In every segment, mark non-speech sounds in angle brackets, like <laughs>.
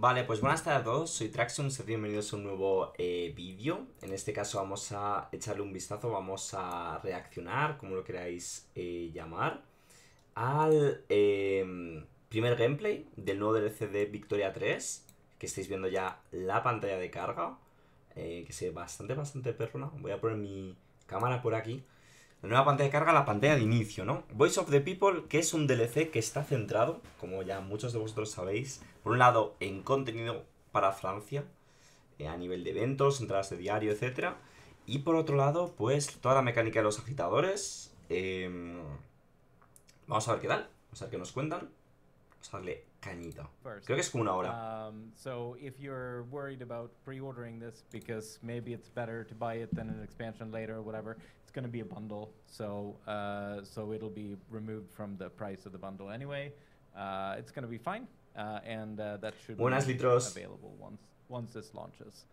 Vale, pues buenas tardes a todos, soy Traxxon, sean bienvenidos a un nuevo eh, vídeo. En este caso vamos a echarle un vistazo, vamos a reaccionar, como lo queráis eh, llamar, al em, primer gameplay del nuevo DLC de Victoria 3, que estáis viendo ya la pantalla de carga, eh, que se ve bastante, bastante perrona. Voy a poner mi cámara por aquí la nueva pantalla de carga, la pantalla de inicio, ¿no? Voice of the People, que es un DLC que está centrado, como ya muchos de vosotros sabéis, por un lado en contenido para Francia, eh, a nivel de eventos, entradas de diario, etc. Y por otro lado, pues toda la mecánica de los agitadores. Em, vamos a ver qué tal, vamos a ver qué nos cuentan. Vamos a darle cañita. Creo que es como una hora. Um, so if you're worried about pre-ordering this because maybe it's better to buy it than an expansion later or whatever, it's going to be a bundle. So uh, so it'll be removed from the price of the bundle anyway. Uh, it's going to be fine, uh, and uh that should Buenas be litros. available once once this launches.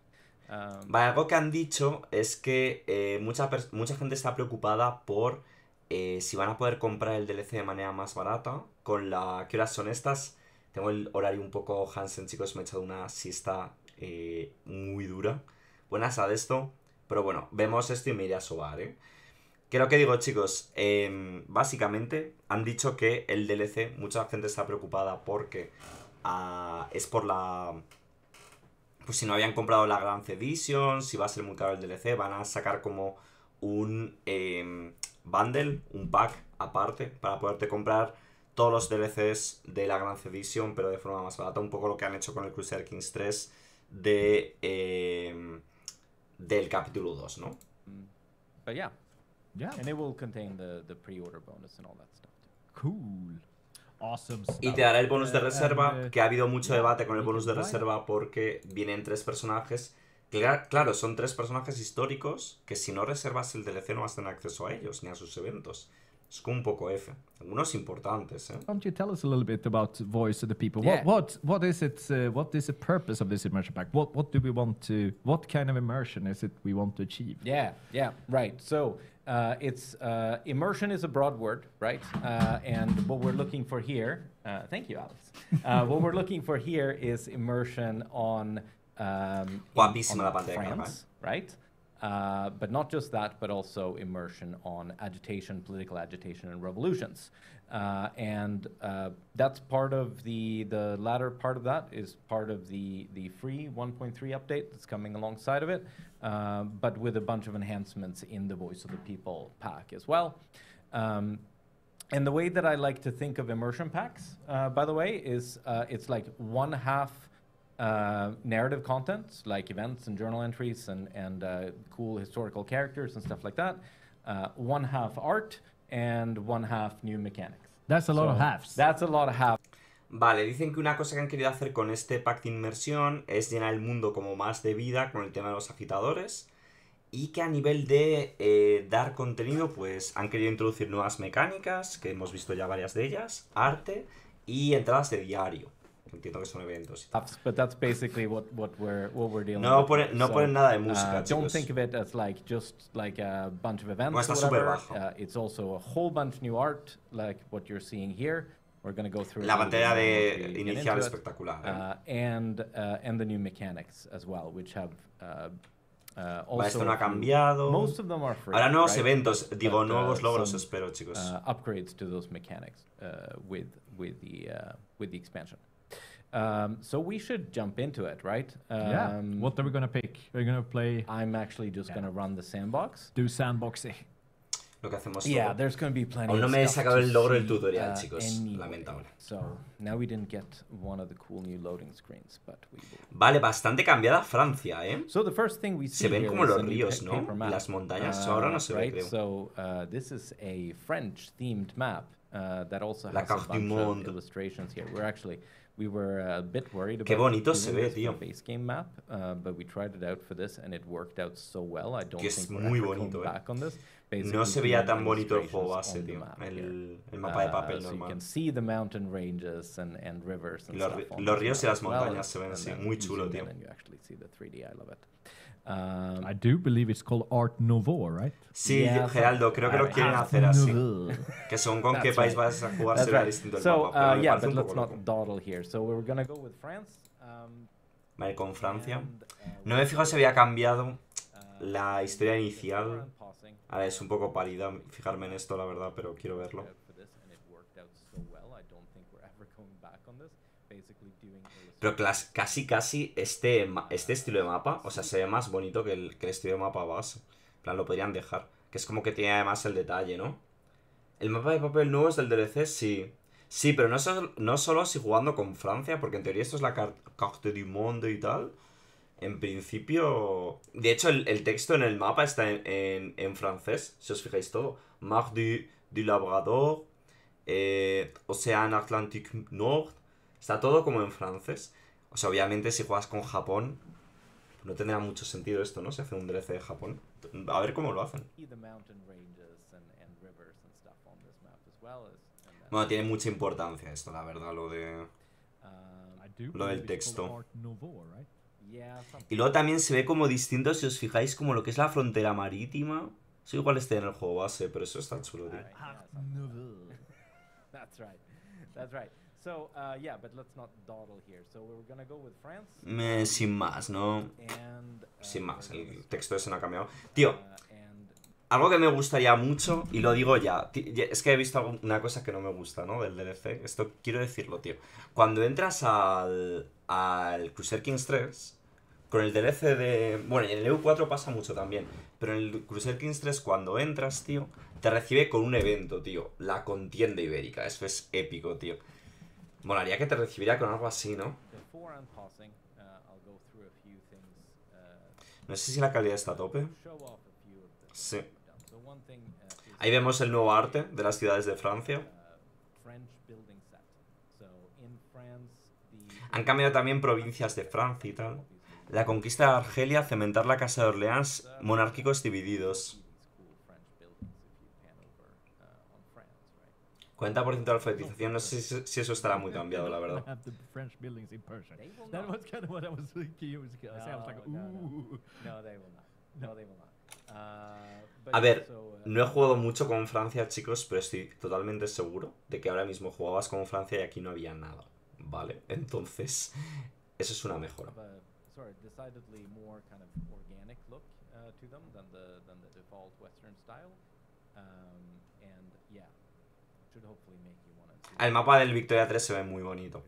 Um, vale, algo que han dicho es que eh, mucha, mucha gente está preocupada por eh, si van a poder comprar el DLC de manera más barata con la... que horas son estas? Tengo el horario un poco Hansen, chicos. Me he echado una siesta eh, muy dura. Buenas a esto. Pero bueno, vemos esto y me iré a sobar, ¿eh? ¿Qué es lo que digo, chicos? Em, básicamente han dicho que el DLC, mucha gente está preocupada porque ah, es por la... Pues si no habían comprado la Gran Edition, si va a ser muy caro el DLC, van a sacar como un em, bundle, un pack aparte para poderte comprar todos los DLCs de la Grand Edition, pero de forma más barata, un poco lo que han hecho con el Crusader Kings 3 de, em, del capítulo 2, ¿no? Mm. yeah. it will contain the, pre-order bonus and all that stuff. Cool. Awesome Y te dará el bonus de reserva, eh, que ha habido mucho debate con el bonus de reserva porque vienen tres personajes. Claro, son tres personajes históricos que si no reservas el DLC no vas a tener acceso a ellos ni a sus eventos. un poco F. Algunos importantes, eh? Don't you tell us a little bit about voice of the people? Yeah. What what what is it? Uh, what is the purpose of this immersion pack? What what do we want to? What kind of immersion is it we want to achieve? Yeah, yeah, right. So uh, it's uh, immersion is a broad word, right? Uh, and what we're looking for here, uh, thank you, Alex. Uh, what we're looking for here is immersion on. Um, Guapísima on France, right? Uh, but not just that, but also immersion on agitation, political agitation, and revolutions. Uh, and uh, that's part of the the latter part of that is part of the the free 1.3 update that's coming alongside of it, uh, but with a bunch of enhancements in the Voice of the People pack as well. Um, and the way that I like to think of immersion packs, uh, by the way, is it's like one half Uh, narrative content like events and journal entries and, and uh, cool historical characters and stuff like that. Uh, one half art and one half new mechanics. That's a lot of halves. That's a lot of halves. Vale, dicen que una cosa que han querido hacer con este pack de inmersión es llenar el mundo como más de vida con el tema de los agitadores y que a nivel de eh, dar contenido pues han querido introducir nuevas mecánicas, que hemos visto ya varias de ellas, arte y entradas de diario. entiendo que son eventos. Y tal. But that's basically what, what we're, what we're dealing no with. Pone, no so, ponen nada de uh, música, uh, Don't think of it as like just like a bunch of events. No, está súper bajo. Uh, it's also a whole bunch of new art, like what you're seeing here. We're going to go through La pantalla de inicial espectacular. Eh. Uh, and, uh, and the new mechanics as well, which have Uh, uh also, esto no ha cambiado. Most of them are free, Ahora nuevos right? eventos, digo But, uh, nuevos logros, some, espero, chicos. Uh, upgrades to those mechanics with, with, the, with the expansion. Um, so we should jump into it, right? Um, yeah. What are we gonna pick? We're gonna play. I'm actually just yeah. gonna run the sandbox. Do sandboxy. Lo que hacemos. Yeah, todo. there's gonna be plenty. Aún no me he sacado el logro del tutorial, uh, chicos. Anyway. Lamentable. So now we didn't get one of the cool new loading screens, but we. Will. Vale, bastante cambiada Francia, eh. So the first thing we see se ven como los ríos, ¿no? Las montañas uh, ahora no se right? ve, creo. So uh, this is a French themed map. Uh, that also has a bunch of illustrations here. We're actually We were uh, a bit worried about Qué bonito se ve, tío. base game map, uh, but we tried it out for this and it worked out so well. I don't think muy bonito, eh. back on this. no se veía tan bonito el juego base, tío. El, el, mapa de papel uh, so normal. You can see the mountain ranges and, and rivers and los, stuff los ríos y las montañas well, se ven así, muy chulo, tío. Um, I do believe it's called Art Nouveau, right? Sí, yeah, Geraldo, creo que lo quieren Art hacer así. que son con qué país vas a jugar será distinto el so, mapa. Uh, yeah, but let's not dawdle here. So we're gonna go with France. Um, vale, con Francia. Uh, no me fijo si había cambiado uh, la historia inicial. A ver, es un poco pálida fijarme en esto, la verdad, pero quiero verlo. Pero casi, casi este, este estilo de mapa, o sea, se ve más bonito que el, estilo de mapa base. En plan, lo podrían dejar. Que es como que tiene además el detalle, ¿no? ¿El mapa de papel nuevo es del DLC? Sí. Sí, pero no, no solo si jugando con Francia, porque en teoría esto es la Carte du Monde y tal. En principio... De hecho, el, texto en el mapa está en, francés, si os fijáis todo. Mar du, Labrador, eh, Océan Atlantique Nord, Está todo como en francés. O sea, obviamente si juegas con Japón, no tendrá mucho sentido esto, ¿no? Se hace un DLC de Japón. A ver cómo lo hacen. Bueno, tiene mucha importancia esto, la verdad, lo de... Um, lo del texto. Y luego también se ve como distinto, si os fijáis, como lo que es la frontera marítima. sé cuál esté en el juego base, pero eso está chulo, tío. <laughs> sin más, ¿no? Uh, sin más, el texto ese no ha cambiado. Tío, uh, algo que me gustaría mucho, y lo digo ya, es que he visto una cosa que no me gusta, ¿no? Del DLC, esto quiero decirlo, tío. Cuando entras al, al Kings 3, con el DLC de... Bueno, en el EU4 pasa mucho también, pero en el Cruiser Kings 3 cuando entras, tío, te recibe con un evento, tío, la contienda ibérica, eso es épico, tío. Molaría que te recibiera con algo así, ¿no? Uh, uh, no sé si la calidad está a tope. Sí. Uh, Ahí vemos el nuevo arte de las ciudades de Francia. Han cambiado también provincias de Francia y tal. La conquista de Argelia, cementar la Casa de Orleans, monárquicos divididos. 40% de alfabetización, no sé si eso estará muy cambiado, la verdad. A ver, uh, no he jugado mucho con Francia, chicos, pero estoy totalmente seguro de que ahora mismo jugabas con Francia y aquí no había nada, ¿vale? Entonces, eso es una mejora. El mapa del Victoria 3 se ve muy bonito.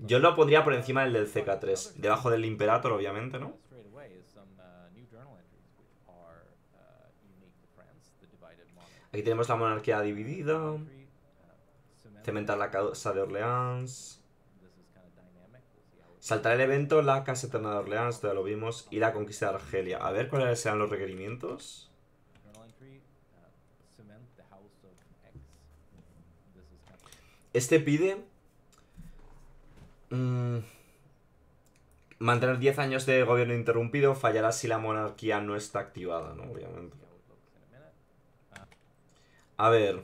Yo lo pondría por encima del del CK3, debajo del Imperator, obviamente, ¿no? Uh, uh, Aquí tenemos la monarquía dividida. Uh, Cementar la casa de Orleans. Saltar el evento, la casa eterna de Orleans, ya lo vimos. Y la conquista de Argelia. A ver cuáles sean los requerimientos. Este pide mm, mantener 10 años de gobierno interrumpido, fallará si la monarquía no está activada, ¿no? Obviamente. A ver,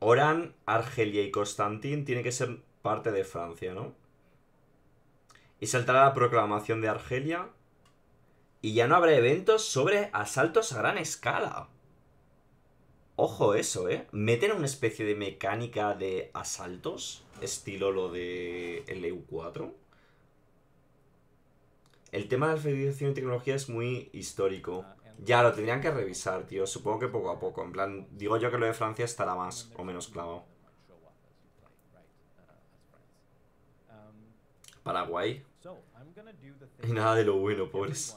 Orán, Argelia y Constantín tiene que ser parte de Francia, ¿no? Y saltará la proclamación de Argelia. Y ya no habrá eventos sobre asaltos a gran escala. Ojo eso, ¿eh? Meten una especie de mecánica de asaltos, estilo lo de el eu 4 El tema de la federación y tecnología es muy histórico. Ah, ya, lo tendrían que revisar, tío. Supongo que poco a poco. En plan, digo yo que lo de Francia estará más o menos clavado. Ah, um, Paraguay. Y nada de lo bueno, pobres.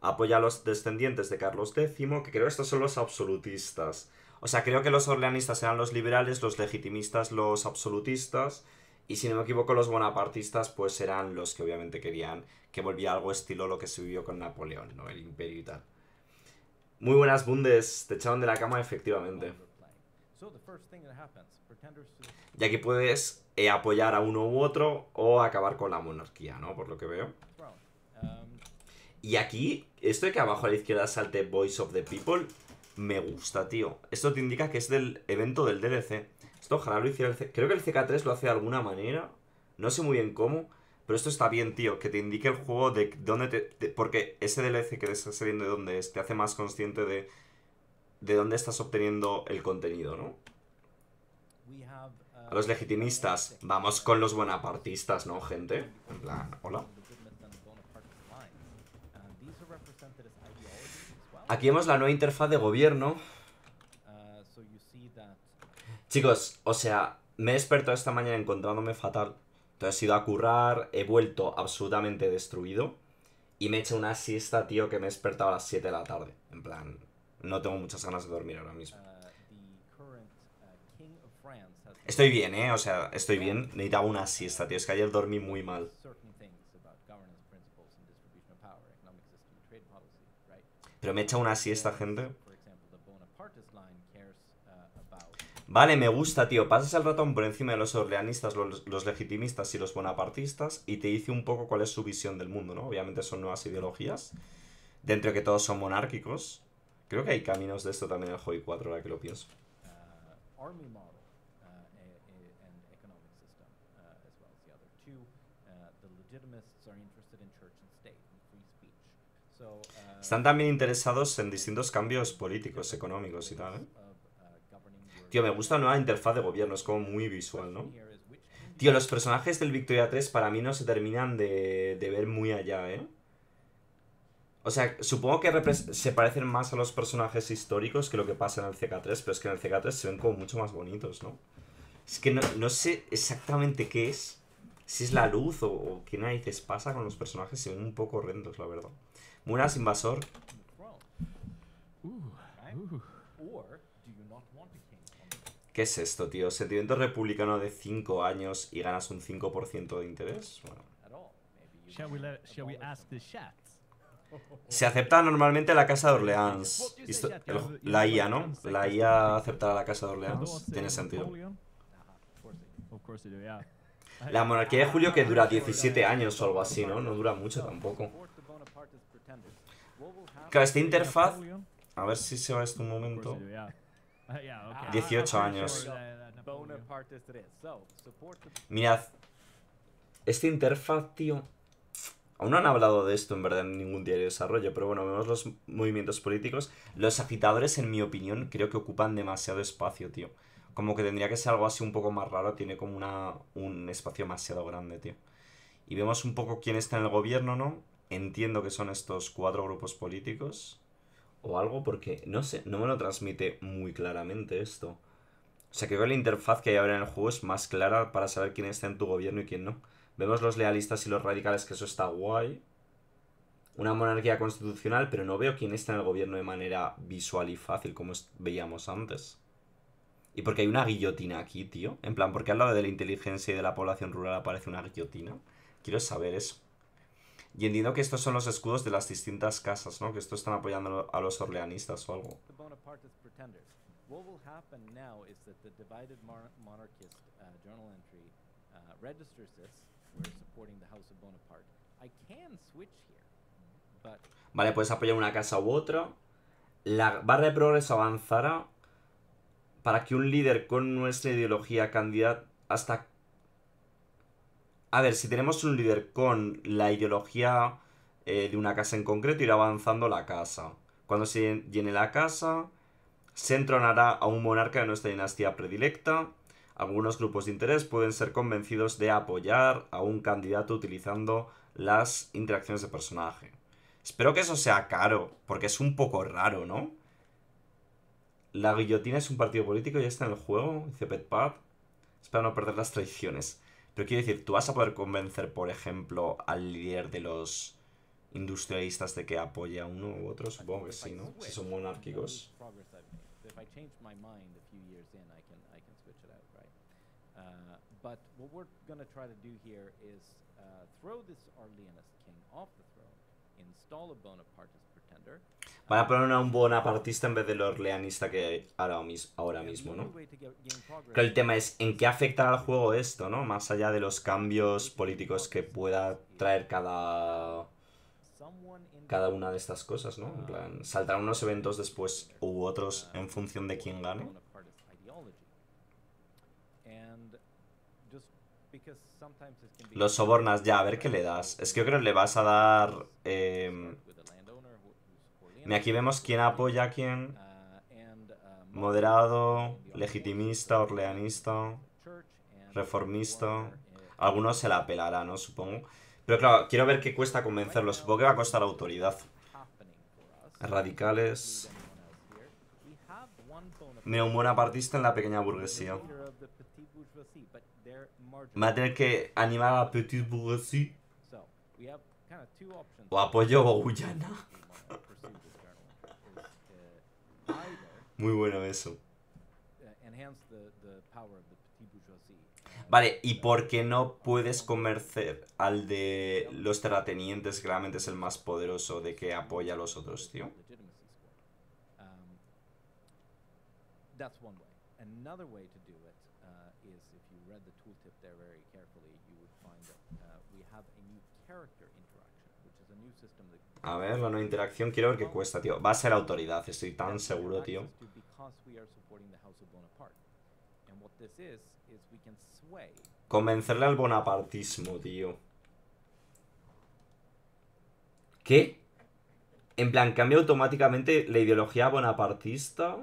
apoya a los descendientes de Carlos X, que creo que estos son los absolutistas. O sea, creo que los orleanistas eran los liberales, los legitimistas los absolutistas, y si no me equivoco los bonapartistas pues eran los que obviamente querían que volviera algo estilo lo que se vivió con Napoleón, ¿no? El imperio y tal. Muy buenas bundes, te echaron de la cama efectivamente. ya que puedes eh, apoyar a uno u otro o acabar con la monarquía, ¿no? Por lo que veo. Y aquí, esto de que abajo a la izquierda salte Voice of the People, me gusta, tío. Esto te indica que es del evento del DLC. Esto ojalá lo hiciera Creo que el CK3 lo hace de alguna manera. No sé muy bien cómo. Pero esto está bien, tío. Que te indique el juego de dónde te... porque ese DLC que te saliendo de dónde es, te hace más consciente de... De dónde estás obteniendo el contenido, ¿no? Uh, a los legitimistas. Vamos con los bonapartistas, ¿no, gente? En plan, hola. Aquí vemos la nueva interfaz de gobierno. Chicos, o sea, me he despertado esta mañana encontrándome fatal. Entonces he ido a currar, he vuelto absolutamente destruido. Y me he hecho una siesta, tío, que me he despertado a las 7 de la tarde. En plan, no tengo muchas ganas de dormir ahora mismo. Estoy bien, ¿eh? O sea, estoy bien. Necesitaba una siesta, tío. Es que ayer dormí muy mal. Pero me echa una siesta, gente. Uh, vale, me gusta, tío. Pasas el ratón por encima de los orleanistas, los, legitimistas y los bonapartistas y te dice un poco cuál es su visión del mundo, ¿no? Obviamente son nuevas ideologías, dentro de que todos son monárquicos. Creo que hay caminos de esto también en el Hobby 4, ahora que lo pienso. Uh, Están también interesados en distintos cambios políticos, económicos y tal, ¿eh? Tío, me gusta la nueva interfaz de gobierno, es como muy visual, ¿no? Tío, los personajes del Victoria 3 para mí no se terminan de, ver muy allá, ¿eh? O sea, supongo que se parecen más a los personajes históricos que lo que pasa en el CK3, pero es que en el CK3 se ven como mucho más bonitos, ¿no? Es que no, sé exactamente qué es, si es la luz o, o qué narices pasa con los personajes, se ven un poco horrendos, la verdad un invasor. ¿Qué es esto, tío? Sentimiento republicano de 5 años y ganas un 5% de interés. Bueno. Se acepta normalmente la Casa de Orleans. la IA, ¿no? La IA aceptará la Casa de Orleans. Tiene sentido. La monarquía de Julio que dura 17 años o algo así, ¿no? No dura mucho tampoco. Claro, esta interfaz... A ver si se va este momento. 18 años. <laughs> Mirad. Esta interfaz, tío... Aún no han hablado de esto en verdad en ningún diario de desarrollo, pero bueno, vemos los movimientos políticos. Los agitadores, en mi opinión, creo que ocupan demasiado espacio, tío. Como que tendría que ser algo así un poco más raro, tiene como una, un espacio demasiado grande, tío. Y vemos un poco quién está en el gobierno, ¿no? entiendo que son estos cuatro grupos políticos o algo porque no sé, no me lo transmite muy claramente esto. O sea, creo que la interfaz que hay ahora en el juego es más clara para saber quién está en tu gobierno y quién no. Vemos los lealistas y los radicales, que eso está guay. Una monarquía constitucional, pero no veo quién está en el gobierno de manera visual y fácil como veíamos antes. Y porque hay una guillotina aquí, tío. En plan, porque al lado de la inteligencia y de la población rural aparece una guillotina. Quiero saber eso. Y entiendo que estos son los escudos de las distintas casas, ¿no? Que estos están apoyando a los orleanistas o algo. Vale, puedes apoyar una casa u otra. La barra de progreso avanzará para que un líder con nuestra ideología candidata hasta a ver, si tenemos un líder con la ideología eh, de una casa en concreto, irá avanzando la casa. Cuando se llene la casa, se entronará a un monarca de nuestra dinastía predilecta. Algunos grupos de interés pueden ser convencidos de apoyar a un candidato utilizando las interacciones de personaje. Espero que eso sea caro, porque es un poco raro, ¿no? La guillotina es un partido político, ya está en el juego, dice Petpad. Espero no perder las traiciones. Pero quiero decir, ¿tú vas a poder convencer, por ejemplo, al líder de los industrialistas de que apoye a uno u otro? Supongo que sí, ¿no? Si son monárquicos. But what we're going to try to do here is uh, throw this a king off the throne, install a Bonapartist pretender, Van a poner a un bonapartista en vez del orleanista que hay ahora, mismo, ¿no? Pero el tema es en qué afectará al juego esto, ¿no? Más allá de los cambios políticos que pueda traer cada cada una de estas cosas, ¿no? En plan, saltarán unos eventos después u otros en función de quién gane. Los sobornas ya, a ver qué le das. Es que yo creo que le vas a dar... Em, y aquí vemos quién apoya a quién. Moderado, legitimista, orleanista, reformista. Algunos se la apelará, ¿no? Supongo. Pero claro, quiero ver qué cuesta convencerlo. Supongo que va a costar autoridad. Radicales. apartista en la pequeña burguesía. Va a tener que animar a la petite bourgeoisie. O apoyo a Guyana. Muy bueno eso. Eh, vale, ¿y por qué no puedes convencer al de los terratenientes, que realmente es el más poderoso, de que apoya a los otros, tío? Um, uh, is if you read the tooltip there very carefully, you would find that uh, we have a new character. A ver, la nueva interacción, quiero ver qué cuesta, tío. Va a ser autoridad, estoy tan seguro, tío. Convencerle al bonapartismo, tío. ¿Qué? En plan, cambia automáticamente la ideología bonapartista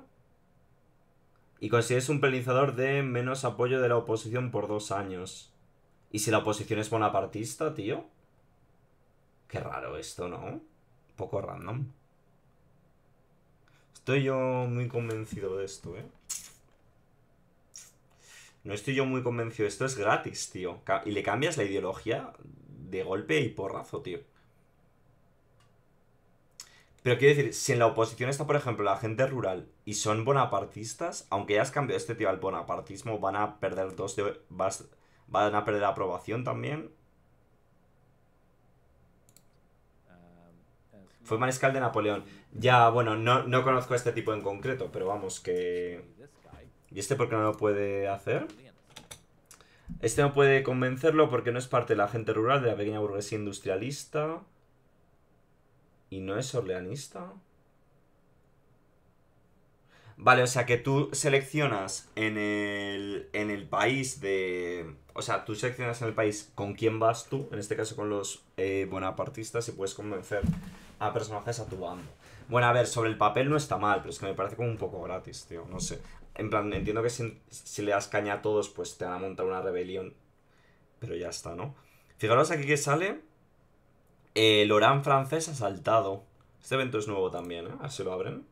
y consigues un penalizador de menos apoyo de la oposición por dos años. ¿Y si la oposición es bonapartista, tío? Qué raro esto, ¿no? Un poco random. Estoy yo muy convencido de esto, ¿eh? No estoy yo muy convencido. Esto es gratis, tío. Y le cambias la ideología de golpe y porrazo, tío. Pero quiero decir, si en la oposición está, por ejemplo, la gente rural y son bonapartistas, aunque hayas cambiado este tío al bonapartismo, van a perder dos de... van a perder aprobación también. Fue mariscal de Napoleón. Ya, bueno, no, conozco a este tipo en concreto, pero vamos, que... ¿Y este por qué no lo puede hacer? Este no puede convencerlo porque no es parte de la gente rural, de la pequeña burguesía industrialista. Y no es orleanista. Vale, o sea que tú seleccionas en el, en el país de... O sea, tú seleccionas en el país con quién vas tú, en este caso con los eh, bonapartistas, y puedes convencer a personajes bando Bueno, a ver, sobre el papel no está mal, pero es que me parece como un poco gratis, tío. No sé. En plan, entiendo que si, le das caña a todos, pues te van a montar una rebelión. Pero ya está, ¿no? Fijaros aquí que sale. El eh, orán francés asaltado. Este evento es nuevo también, ¿eh? Así lo abren.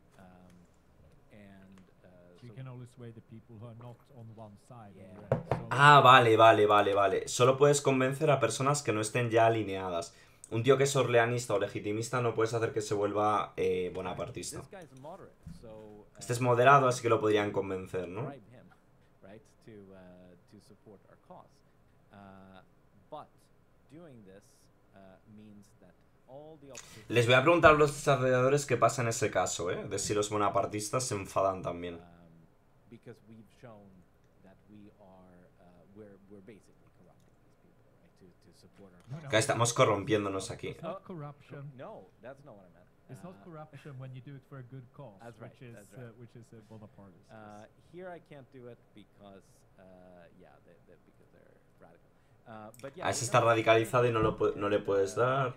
Um, uh, ah, vale, vale, vale, vale. Solo puedes convencer a personas que no estén ya alineadas un tío que es orleanista o legitimista no puedes hacer que se vuelva eh, bonapartista. Uh, este es moderado, así que lo podrían convencer, ¿no? Uh, uh, Les voy a preguntar a los desarrolladores qué pasa en ese caso, ¿eh? De si los bonapartistas se enfadan también. Um, Acá estamos corrompiéndonos aquí. It's not uh, corruption when you do it for a good cause, that's right, which is that's uh, right. uh, which is uh, Bonapartist. Uh, here I can't do it because uh, yeah, they, they, because they're radical. Uh, but yeah, ah, ese está radicalizado y no, lo no le puedes dar.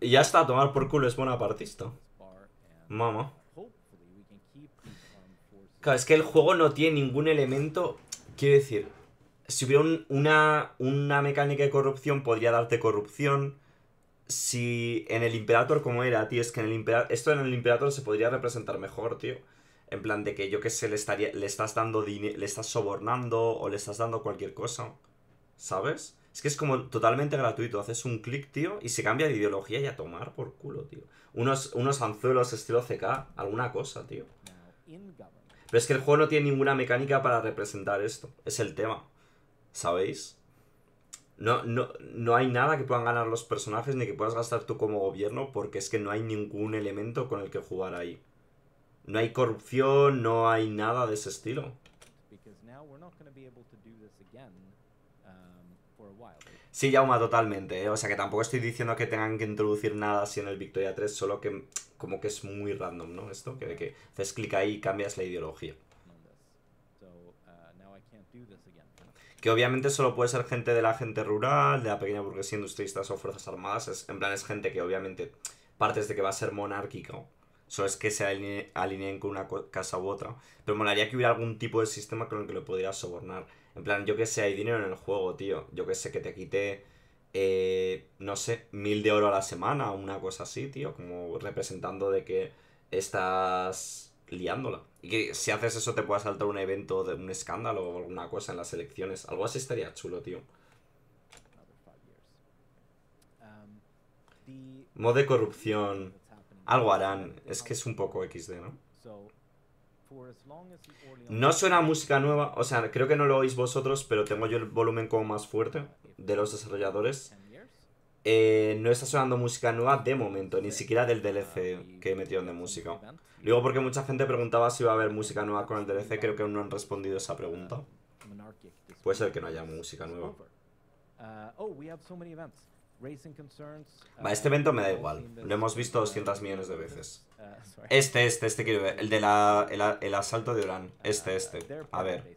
Y ya está, a tomar por culo es bonapartista. Mama. Claro, es que el juego no tiene ningún elemento. Quiero decir, si hubiera una, una mecánica de corrupción, podría darte corrupción. Si en el Imperator, como era, tío, es que en el Imperator. Esto en el Imperator se podría representar mejor, tío. En plan de que yo qué sé, le, estaría, le estás dando dinero, le estás sobornando o le estás dando cualquier cosa. ¿Sabes? Es que es como totalmente gratuito. Haces un clic, tío, y se cambia de ideología y a tomar por culo, tío. Unos, unos anzuelos estilo CK, alguna cosa, tío. Pero es que el juego no tiene ninguna mecánica para representar esto. Es el tema. ¿sabéis? No, no, hay nada que puedan ganar los personajes ni que puedas gastar tú como gobierno porque es que no hay ningún elemento con el que jugar ahí. No hay corrupción, no hay nada de ese estilo. Um, sí, Yauma, totalmente. Eh. O sea que tampoco estoy diciendo que tengan que introducir nada así en el Victoria 3, solo que como que es muy random, ¿no? Esto, que, que haces clic ahí y cambias la ideología. que obviamente solo puede ser gente de la gente rural, de la pequeña burguesía industrialistas o fuerzas armadas, en plan es gente que obviamente partes de que va a ser monárquico, solo es que se alineen con una casa u otra, pero molaría que hubiera algún tipo de sistema con el que lo pudieras sobornar, en plan yo que sé, hay dinero en el juego, tío, yo que sé, que te quite, eh, no sé, mil de oro a la semana o una cosa así, tío, como representando de que estas liándola. Y que si haces eso te pueda saltar un evento de un escándalo o alguna cosa en las elecciones. Algo así estaría chulo, tío. modo de corrupción. Algo harán. Es que es un poco XD, ¿no? No suena música nueva, o sea, creo que no lo oís vosotros, pero tengo yo el volumen como más fuerte de los desarrolladores. Eh, no está sonando música nueva de momento, ni siquiera del DLC que metieron de música. Luego porque mucha gente preguntaba si iba a haber música nueva con el DLC, creo que aún no han respondido esa pregunta. Puede ser que no haya música nueva. Uh, oh, uh, Va, este evento me da igual. Lo hemos visto 200 millones de veces. Uh, este, este, este quiero ver. El de la, el, el asalto de Orán. Este, este. A ver.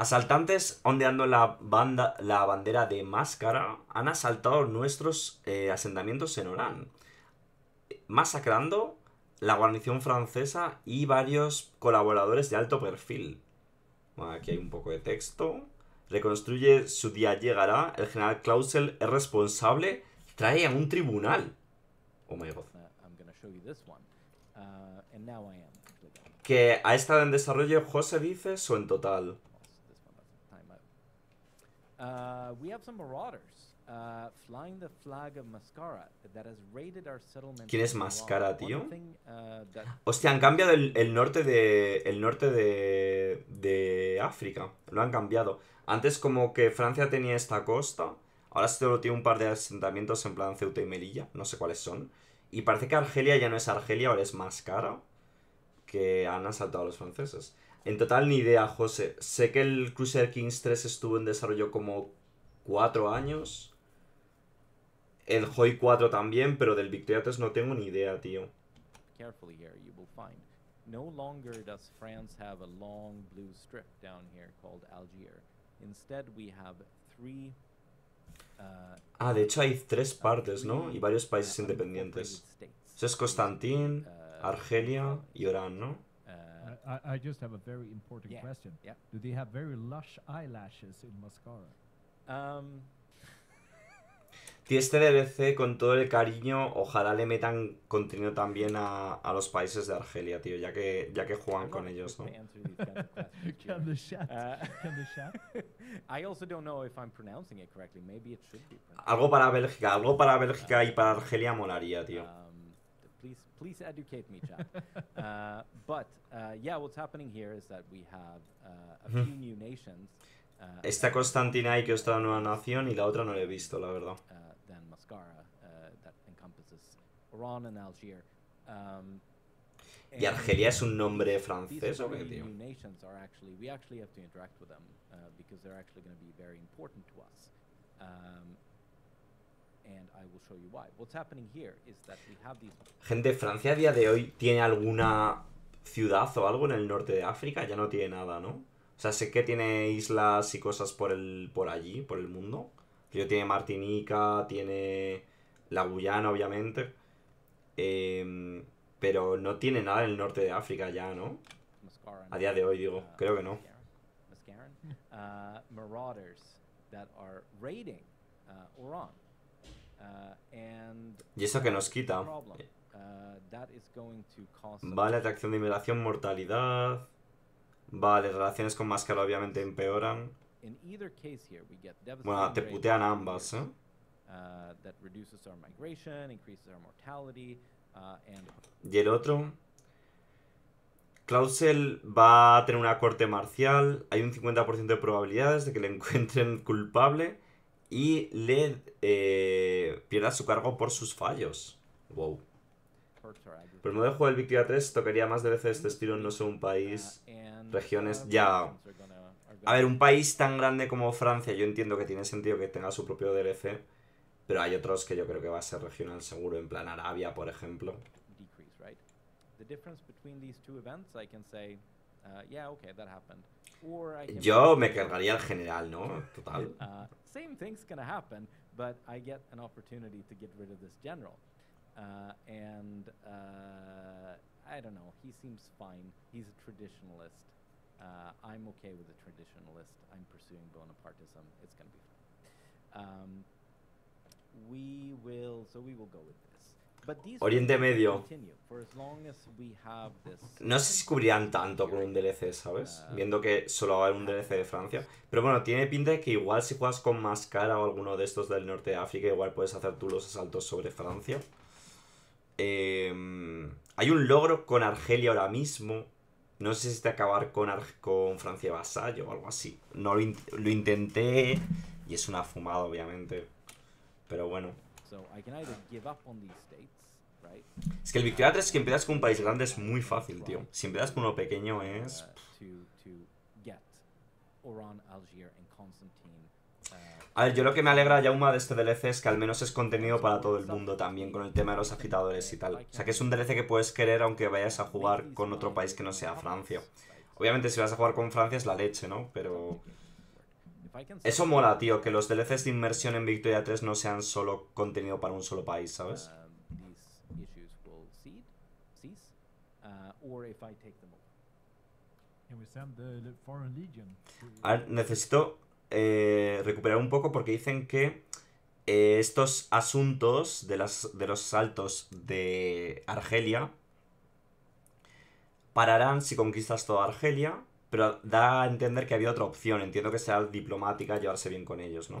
Asaltantes ondeando la, banda, la bandera de máscara han asaltado nuestros eh, asentamientos en Orán, masacrando la guarnición francesa y varios colaboradores de alto perfil. aquí hay un poco de texto. Reconstruye su día llegará. El general Clausel es responsable. Trae a un tribunal. Oh my god. Que ha estado en desarrollo, José dice, o en total. Uh, Mascara ¿Quién es Mascara, tío? Uh, Hostia, han cambiado el, norte de el norte de de África. Lo han cambiado. Antes como que Francia tenía esta costa, ahora solo tiene un par de asentamientos en plan Ceuta y Melilla, no sé cuáles son. Y parece que Argelia ya no es Argelia, ahora es Mascara, que han asaltado a los franceses. En total, ni idea, José. Sé que el Crusader Kings 3 estuvo en desarrollo como 4 años. El Hoy 4 también, pero del Victoria 3 no tengo ni idea, tío. Instead, we have three. Uh, ah, de hecho hay tres uh, partes, ¿no? Y varios países uh, independientes. Eso es Constantín, Argelia y Orán, ¿no? I, I, just have a very important yeah. question. Yeah. Do they have very lush eyelashes in mascara? Um. Tío, este con todo el cariño, ojalá le metan contenido también a, a los países de Argelia, tío, ya que, ya que juegan con ellos, ¿no? <laughs> Can the chat? Uh, can the chat? <laughs> I also don't know if I'm pronouncing it correctly. Maybe it should be. Algo para Bélgica, algo para Bélgica y para Argelia molaría, tío. Um, Please, please educate me, chat. <laughs> Uh, but uh, yeah, what's happening here is that we have uh, a hmm. few new nations. Está Constantina ahí que está una nueva nación y la otra no la he visto, la verdad. Then Mascara, that encompasses Iran and Algier. Um, ¿Y Argelia es un nombre francés o qué, tío? we actually have to interact with them because they're actually going to be very important to us. Um, Gente, Francia a día de hoy tiene alguna ciudad o algo en el norte de África, ya no tiene nada, ¿no? O sea, sé que tiene islas y cosas por el por allí, por el mundo. Yo tiene Martinica, tiene la Guyana, obviamente. Em, pero no tiene nada en el norte de África ya, ¿no? A día de hoy, digo. Creo que uh, no. Uh, Marauders that are raiding Oran. Uh, Uh, y eso que nos quita. Uh, vale, atracción de inmigración, mortalidad. Vale, relaciones con máscara obviamente empeoran. Bueno, te putean ambas, ¿eh? uh, Y el otro. Clausel va a tener una corte marcial. Hay un 50% de probabilidades de que le encuentren culpable y le eh, pierda su cargo por sus fallos. Wow. Pero no dejo el Victoria 3 tocaría más de veces este estilo, no sé, un país, regiones, ya... A ver, un país tan grande como Francia, yo entiendo que tiene sentido que tenga su propio DLC, pero hay otros que yo creo que va a ser regional seguro, en plan Arabia, por ejemplo. Yo me cargaría el general, ¿no? Total. Same thing's going to happen, but I get an opportunity to get rid of this general. Uh, and uh, I don't know, he seems fine. He's a traditionalist. Uh, I'm okay with a traditionalist. I'm pursuing Bonapartism. It's going to be fine. Um, we will, so we will go with this. Oriente Medio. No sé si cubrirán tanto con un DLC, ¿sabes? Uh, Viendo que solo va a haber un DLC de Francia. Pero bueno, tiene pinta de que igual si juegas con Mascara o alguno de estos del norte de África, igual puedes hacer tú los asaltos sobre Francia. Em, hay un logro con Argelia ahora mismo. No sé si es acabar con, con Francia vasallo o algo así. No lo, intenté y es una fumada, obviamente. Pero bueno. Es que el Victoria 3 si empiezas con un país grande es muy fácil, tío. Si empiezas con uno pequeño uh, es... Uh, a ver, yo lo que me alegra, ya una de este DLC es que al menos es contenido para todo el mundo también, con el tema de los agitadores y tal. O sea, que es un DLC que puedes querer aunque vayas a jugar con otro país que no sea Francia. Obviamente, si vas a jugar con Francia es la leche, ¿no? Pero... Eso mola, tío, que los DLCs de inmersión en Victoria 3 no sean solo contenido para un solo país, ¿sabes? A ver, necesito eh, recuperar un poco porque dicen que eh, estos asuntos de, las, de los saltos de Argelia pararán si conquistas toda Argelia, pero da a entender que había otra opción. Entiendo que sea diplomática, llevarse bien con ellos, ¿no?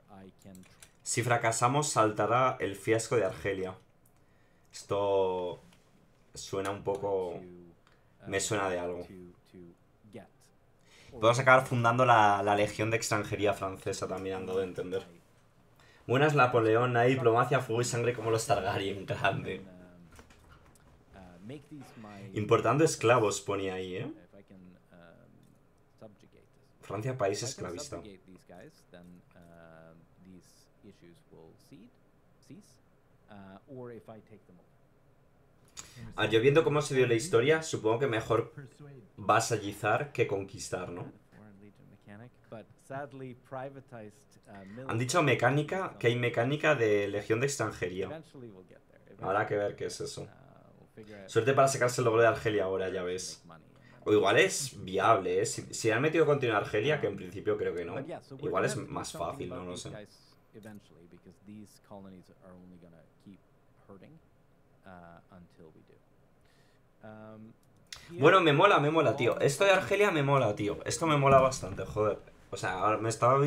Si fracasamos, saltará el fiasco de Argelia. Esto suena un poco... Me suena de algo. Podemos acabar fundando la, la Legión de Extranjería Francesa también, han dado de entender. Buenas, Napoleón. Hay diplomacia, fuego y sangre como los Targaryen. <laughs> Grande. Importando esclavos, ponía ahí, ¿eh? Francia, país esclavista. Al ah, yo viendo cómo se dio la historia, supongo que mejor vasallizar que conquistar, ¿no? Han dicho mecánica, que hay mecánica de legión de extranjería. Habrá que ver qué es eso. Suerte para sacarse el logro de Argelia ahora, ya ves. O igual es viable, ¿eh? Si, si han metido continuidad Argelia, que en principio creo que no, igual es más fácil, no lo no sé. Uh, um, bueno, me mola, me mola, tío. Esto de Argelia me mola, tío. Esto me mola bastante, joder. O sea, me estaba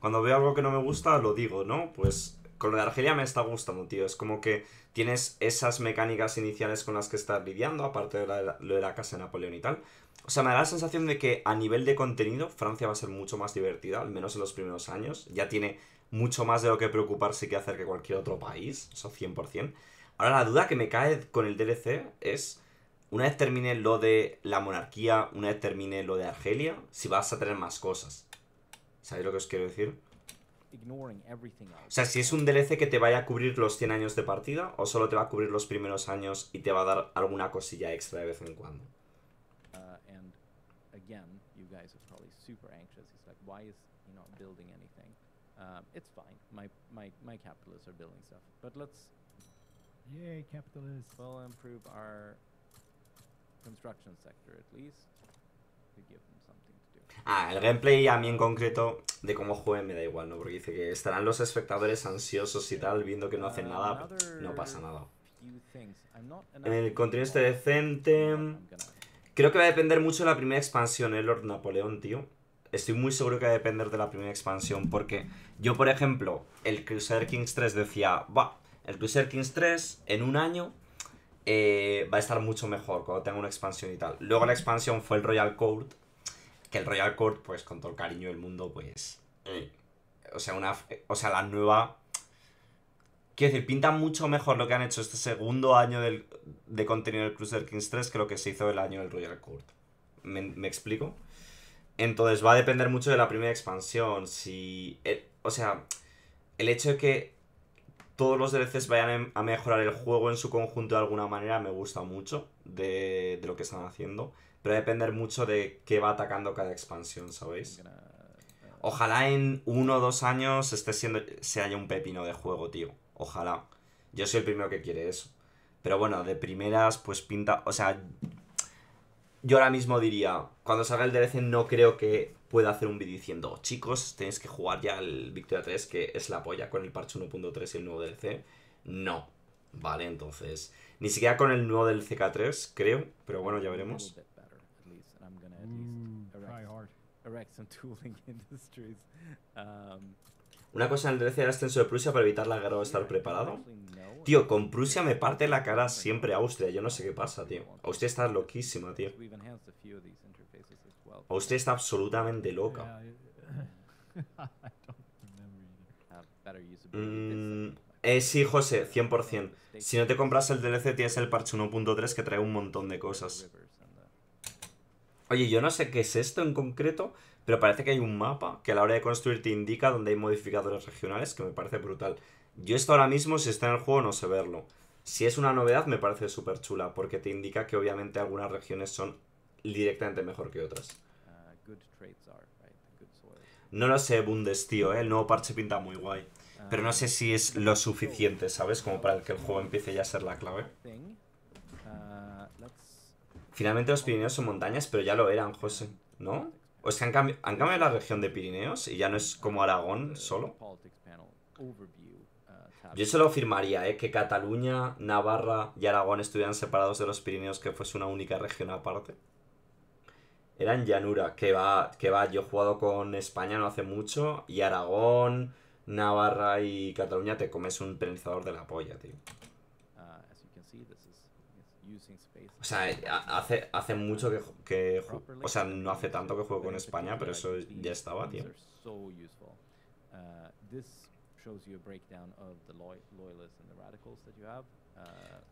cuando veo algo que no me gusta lo digo, ¿no? Pues con lo de Argelia me está gustando, tío. Es como que tienes esas mecánicas iniciales con las que estás lidiando, aparte de, lo de la casa de Napoleón y tal. O sea, me da la sensación de que a nivel de contenido Francia va a ser mucho más divertida, al menos en los primeros años. Ya tiene mucho más de lo que preocuparse que hacer que cualquier otro país, eso 100%. Ahora la duda que me cae con el DLC es, una vez termine lo de la monarquía, una vez termine lo de Argelia, si vas a tener más cosas. ¿Sabéis lo que os quiero decir? O sea, si es un DLC que te vaya a cubrir los 100 años de partida o solo te va a cubrir los primeros años y te va a dar alguna cosilla extra de vez en cuando. Uh, Ah, el gameplay a mí en concreto de cómo jueguen me da igual, ¿no? Porque dice que estarán los espectadores ansiosos y tal, viendo que no hacen nada, no pasa nada. En El contenido este decente. Creo que va a depender mucho de la primera expansión, el ¿eh? Lord Napoleón, tío estoy muy seguro que va a depender de la primera expansión, porque yo, por ejemplo, el Crusader Kings 3 decía, va, el Crusader Kings 3 en un año eh, va a estar mucho mejor cuando tenga una expansión y tal. Luego la expansión fue el Royal Court, que el Royal Court, pues con todo el cariño del mundo, pues... Eh, o sea, una, o sea, la nueva... Quiero decir, pinta mucho mejor lo que han hecho este segundo año de contenido del Crusader Kings 3 que lo que se hizo el año del Royal Court. me explico? Entonces va a depender mucho de la primera expansión. Si. Eh, o sea, el hecho de que todos los DLCs vayan a mejorar el juego en su conjunto de alguna manera me gusta mucho de, lo que están haciendo. Pero va a depender mucho de qué va atacando cada expansión, ¿sabéis? Ojalá en uno o dos años esté siendo, se haya un pepino de juego, tío. Ojalá. Yo soy el primero que quiere eso. Pero bueno, de primeras, pues pinta. O sea, yo ahora mismo diría: cuando salga el DLC no creo que pueda hacer un vídeo diciendo, chicos, tenéis que jugar ya el Victoria 3, que es la polla con el parche 1.3 y el nuevo DLC. No, ¿vale? Entonces, ni siquiera con el nuevo del CK3, creo, pero bueno, ya veremos. <laughs> Una cosa en el DLC era ascenso de Prusia para evitar la guerra o estar preparado. Tío, con Prusia me parte la cara siempre Austria. Yo no sé qué pasa, tío. Austria está loquísima, tío. Austria está absolutamente loca. Mm, eh, sí, José, 100%. Si no te compras el DLC, tienes el parche 1.3 que trae un montón de cosas. Oye, yo no sé qué es esto en concreto, pero parece que hay un mapa que a la hora de construir te indica dónde hay modificadores regionales, que me parece brutal. Yo esto ahora mismo, si está en el juego, no sé verlo. Si es una novedad, me parece súper chula, porque te indica que obviamente algunas regiones son directamente mejor que otras. Ah, no lo sé, Bundes, tío, ¿eh? el nuevo parche pinta muy guay. Pero no ah. sé si es lo suficiente, ¿sabes? Como para el que el juego empiece ya a ser la clave. Ah, Finalmente los oh. Pirineos son montañas, pero ya lo eran, José, ¿no? O que han, han cambiado la región de Pirineos y ya no es como Aragón solo. Uh, yo se lo firmaría, ¿eh? Que Cataluña, Navarra y Aragón estuvieran separados de los Pirineos, que fuese una única región aparte. eran llanura, que va, que va, yo he jugado con España no hace mucho, y Aragón, Navarra y Cataluña te comes un penalizador de la polla, tío. O sea, eh, hace, hace mucho que, que... O sea, no hace tanto que juego con España, pero eso ya estaba, tío. Uh, uh,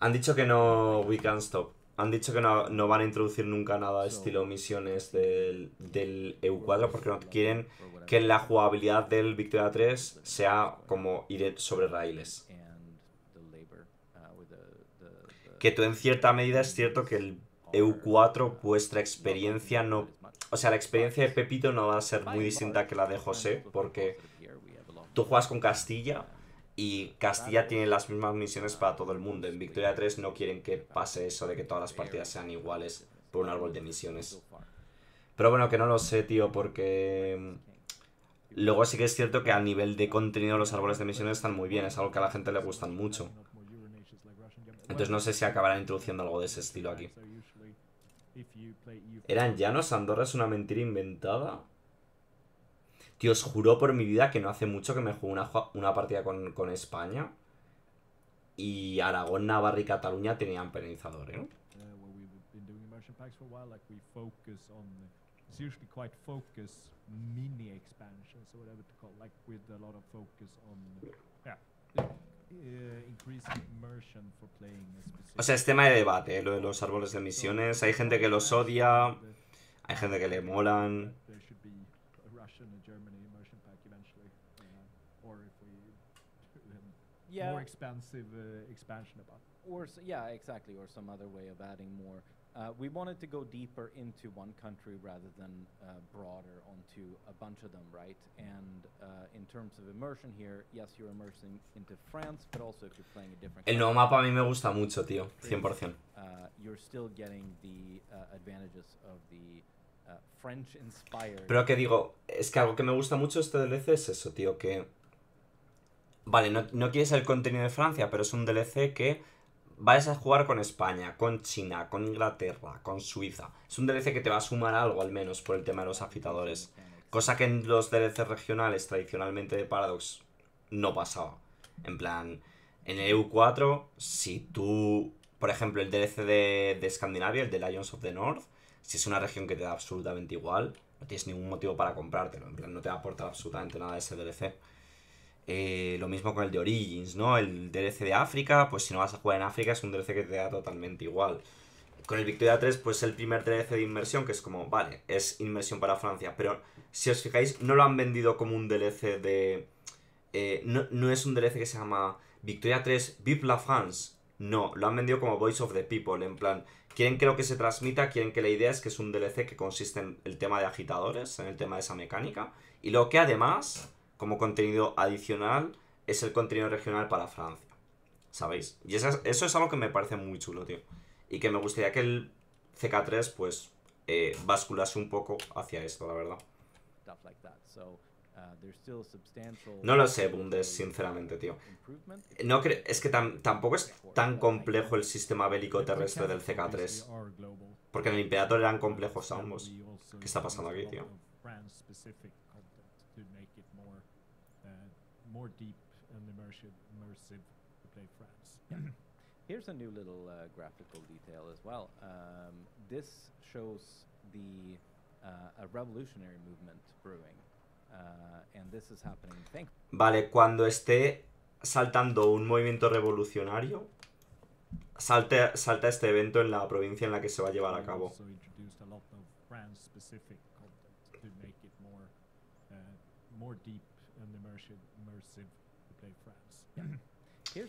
Han dicho que no... We can't stop. Han dicho que no, van a introducir nunca nada estilo misiones del, del, EU4 porque no quieren que la jugabilidad del Victoria 3 sea como ir sobre raíles que tú en cierta medida es cierto que el EU4, vuestra experiencia no... O sea, la experiencia de Pepito no va a ser muy distinta que la de José, porque tú juegas con Castilla y Castilla tiene las mismas misiones para todo el mundo. En Victoria 3 no quieren que pase eso de que todas las partidas sean iguales por un árbol de misiones. Pero bueno, que no lo sé, tío, porque... Mm, luego sí que es cierto que a nivel de contenido los árboles de misiones están muy bien, es algo que a la gente le gustan mucho. Entonces no sé si acabarán introduciendo algo de ese estilo aquí. ¿Eran llanos? ¿Andorra es una mentira inventada? Tío, os juro por mi vida que no hace mucho que me jugué una, partida con, España. Y Aragón, Navarra y Cataluña tenían penalizador, ¿eh? Eh, o sea, es tema de debate, ¿eh? lo de los árboles de misiones. Hay gente que los odia, hay gente que le molan. Uh, more expansive uh, expansion about. Or yeah, exactly, or some other way of adding more Uh, we wanted to go deeper into one country rather than uh, broader onto a bunch of them, right? And uh, in terms of immersion here, yes, you're immersing into France, but also if you're playing a different. El nuevo mapa a mí me gusta mucho, tío, 100%. Uh, you're still getting the uh, advantages of the uh, French inspired. Pero que digo, es que algo que me gusta mucho este DLC es eso, tío, que vale, no, no quieres el contenido de Francia, pero es un DLC que vais a jugar con España, con China, con Inglaterra, con Suiza. Es un DLC que te va a sumar algo al menos por el tema de los afitadores. Cosa que en los DLC regionales tradicionalmente de Paradox no pasaba. En plan, en el EU4, si tú, por ejemplo, el DLC de, de Escandinavia, el de Lions of the North, si es una región que te da absolutamente igual, no tienes ningún motivo para comprártelo. En plan, no te va a aportar absolutamente nada ese DLC. Eh, lo mismo con el de Origins, ¿no? El DLC de África, pues si no vas a jugar en África es un DLC que te da totalmente igual. Con el Victoria 3, pues el primer DLC de inmersión, que es como, vale, es inmersión para Francia, pero si os fijáis, no lo han vendido como un DLC de... Eh, no, no, es un DLC que se llama Victoria 3 Vive la France. No, lo han vendido como Voice of the People, en plan, quieren que lo que se transmita, quieren que la idea es que es un DLC que consiste en el tema de agitadores, en el tema de esa mecánica, y lo que además como contenido adicional es el contenido regional para Francia. ¿Sabéis? Y eso es, algo que me parece muy chulo, tío. Y que me gustaría que el CK3, pues, eh, basculase un poco hacia esto, la verdad. Uh, no lo sé, Bundes, sinceramente, tío. No es que tampoco es tan complejo el sistema bélico terrestre del CK3. Porque en el Imperator eran complejos ambos. ¿Qué está pasando aquí, tío? more deep and immersive, immersive to play France. Yeah. Here's a new little uh, graphical detail as well. Um, this shows the uh, a revolutionary movement brewing, uh, and this is happening. Thank vale, cuando esté saltando un movimiento revolucionario, salte, salta este evento en la provincia en la que se va a llevar a cabo. Uh, more deep and immersive <clears throat>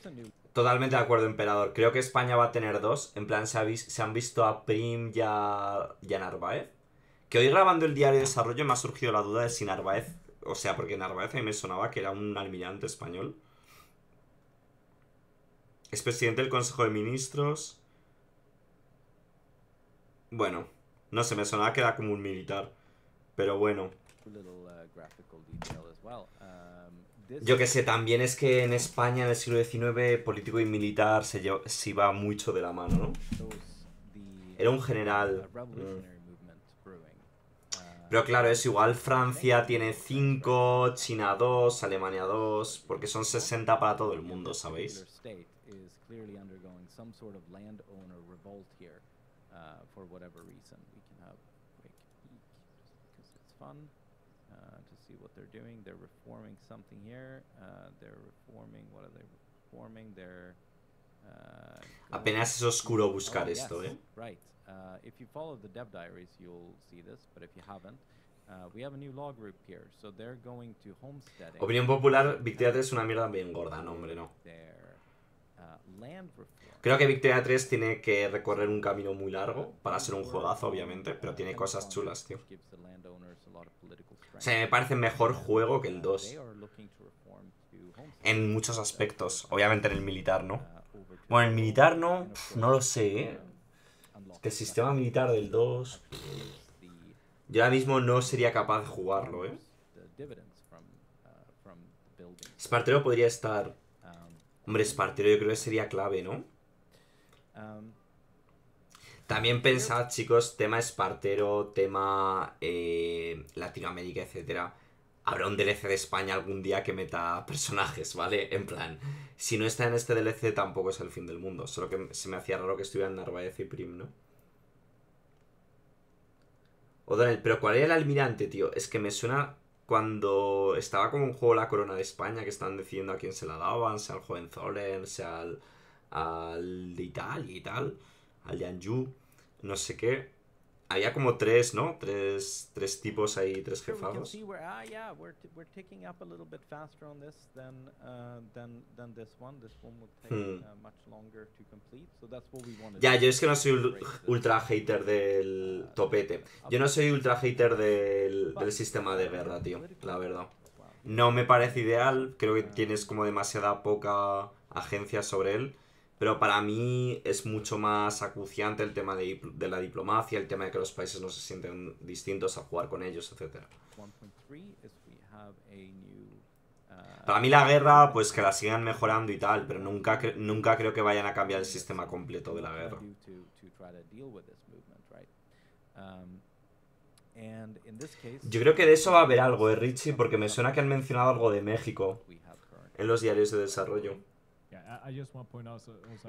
Totalmente de acuerdo, emperador. Creo que España va a tener dos. En plan, se, han visto a Prim y a, Narváez. Que hoy grabando el diario de desarrollo me ha surgido la duda de si Narváez. O sea, porque Narváez a mí me sonaba que era un almirante español. Es presidente del Consejo de Ministros. Bueno, no se me sonaba que era como un militar. Pero bueno. Uh, yo que sé, también es que en España en el siglo XIX político y militar se, se iba mucho de la mano, ¿no? Era un general. Mm. Pero claro, es igual ah, Francia tiene 5, China 2, Alemania 2, porque son 60 para todo el mundo, ¿sabéis? see what they're doing. They're reforming something here. Uh, they're reforming. What are they reforming? They're. Uh, Apenas es oscuro buscar oh, esto, yes. eh. Right. Uh, if you follow the dev diaries, you'll see this. But if you haven't, uh, we have a new law group here, so they're going to homesteading. Opinión popular, Big uh, Theater es una mierda bien gorda, no hombre, no. They're eh, Creo que Victoria 3 tiene que recorrer un camino muy largo para ser un juegazo, obviamente, pero tiene cosas chulas, tío. O sea, me parece mejor juego que el 2. Uh, en muchos aspectos. Obviamente en el militar, ¿no? Uh, bueno, el militar no, no lo sé, ¿eh? Uh, el sistema militar del 2... Yo ahora mismo no sería capaz de jugarlo, ¿eh? Spartero podría estar Hombre, Espartero yo creo que sería clave, ¿no? También pensad, chicos, tema Espartero, tema eh, Latinoamérica, etcétera. Habrá un DLC de España algún día que meta personajes, ¿vale? En plan, si no está en este DLC tampoco es el fin del mundo. Solo que se me hacía raro que estuviera en Narvaez y Prim, ¿no? O Daniel pero ¿cuál era el almirante, tío? Es que me suena cuando estaba como un juego la corona de España, que estaban decidiendo a quién se la daban, sea al joven Zolen, sea al, al de Italia y tal, al Yanju, no sé qué, había como tres, ¿no? Tres, tres tipos ahí, tres jefados. Ya, yo es que no soy ultra hater del uh, topete. Yo no soy ultra hater del, del sistema de guerra, tío, la verdad. No me parece ideal, creo que uh, tienes como demasiada poca agencia sobre él. Pero para mí es mucho más acuciante el tema de, la diplomacia, el tema de que los países no se sienten distintos a jugar con ellos, etc. Para mí la guerra, pues que la sigan mejorando y tal, pero nunca, nunca creo que vayan a cambiar el sistema completo de la guerra. Yo creo que de eso va a haber algo, ¿eh, Richie, porque me suena que han mencionado algo de México en los diarios de desarrollo.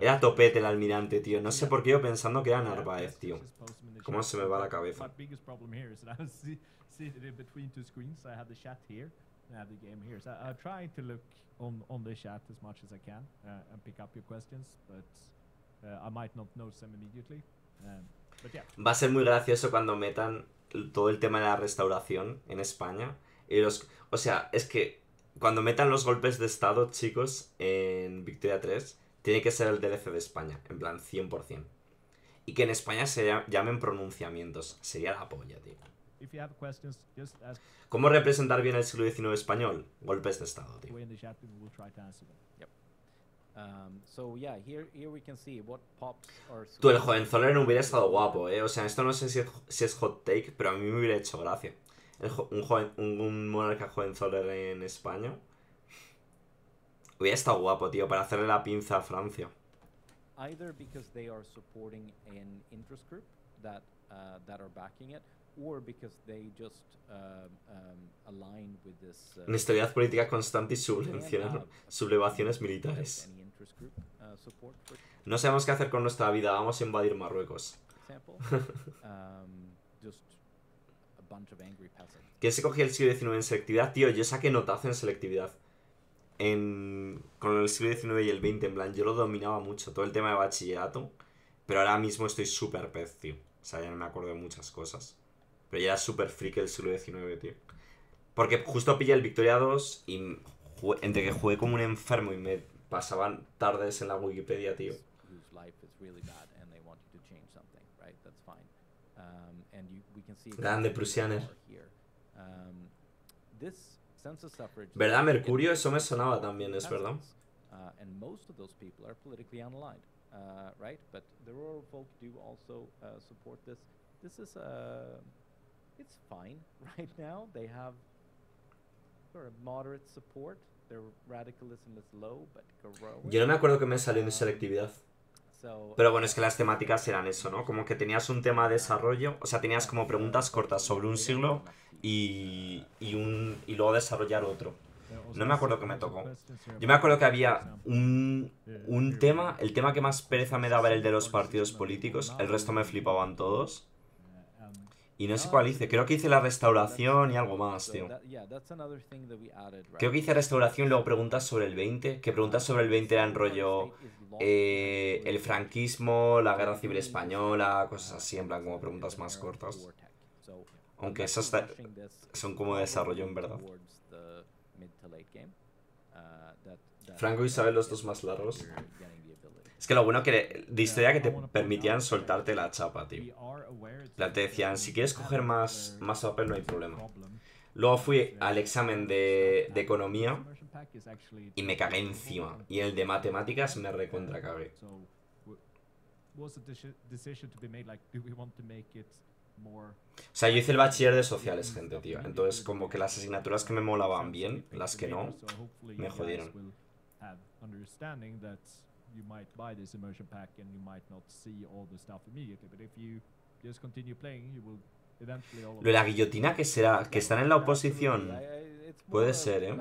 Era topete el almirante, tío. No sé por qué yo pensando que era Narváez, tío. ¿Cómo se me va la cabeza? Va a ser muy gracioso cuando metan todo el tema de la restauración en España. Y los, o sea, es que cuando metan los golpes de estado, chicos, en Victoria 3, tiene que ser el DLC de España, en plan 100%. Y que en España se llamen pronunciamientos. Sería la polla, tío. ¿Cómo representar bien el siglo XIX español? Golpes de estado, tío. Um, Tú, el joven Zoller no hubiera estado guapo, ¿eh? O sea, esto no sé si si es hot take, pero a mí me hubiera hecho gracia un, un, monarca joven soler en España. Hubiera estado guapo, tío, para hacerle la pinza a Francia. Either política constante y sublevaciones militares. Uh, no sabemos qué hacer con nuestra vida, vamos a invadir Marruecos. <laughs> Um, just que se cogía el siglo XIX en selectividad? Tío, yo saqué notazo en selectividad. En, con el siglo XIX y el XX, en plan, yo lo dominaba mucho, todo el tema de bachillerato. Pero ahora mismo estoy súper pez, tío. O sea, ya no me acuerdo de muchas cosas. Pero ya era súper freak el siglo XIX, tío. Porque justo pillé el Victoria 2 y entre que jugué como un enfermo y me pasaban tardes en la Wikipedia, tío. Grande Prusianes. Um, ¿Verdad, Mercurio? Eso me sonaba también, es verdad. Uh, Yo no me acuerdo que me salió en um, selectividad. Pero bueno, es que las temáticas eran eso, ¿no? Como que tenías un tema de desarrollo, o sea, tenías como preguntas cortas sobre un siglo y, y, un, y luego desarrollar otro. No me acuerdo qué me tocó. Yo me acuerdo que había un, un tema, el tema que más pereza me daba era el de los partidos políticos, el resto me flipaban todos. Y no sé cuál hice. Creo que hice la restauración y algo más, tío. Creo que hice restauración y luego preguntas sobre el 20. Que preguntas sobre el 20 eran rollo... Eh, el franquismo, la guerra civil española, cosas así, en plan como preguntas más cortas. Aunque esas son como desarrollo, en verdad. Franco y e Isabel, los dos más largos. Es que lo bueno que de historia que te permitían soltarte la chapa, tío. La te decían, si quieres coger más, más papel no hay problema. Luego fui al examen de, de economía y me cagué encima. Y el de matemáticas me recontra cagué. O sea, yo hice el bachiller de sociales, mm, gente, tío. Entonces, como que las asignaturas que me molaban bien, las que no, me jodieron you might buy this immersion pack and you might not see all the stuff immediately. But if you just continue playing, you will eventually all Lo de la guillotina que será que están en la oposición. Puede ser, ¿eh?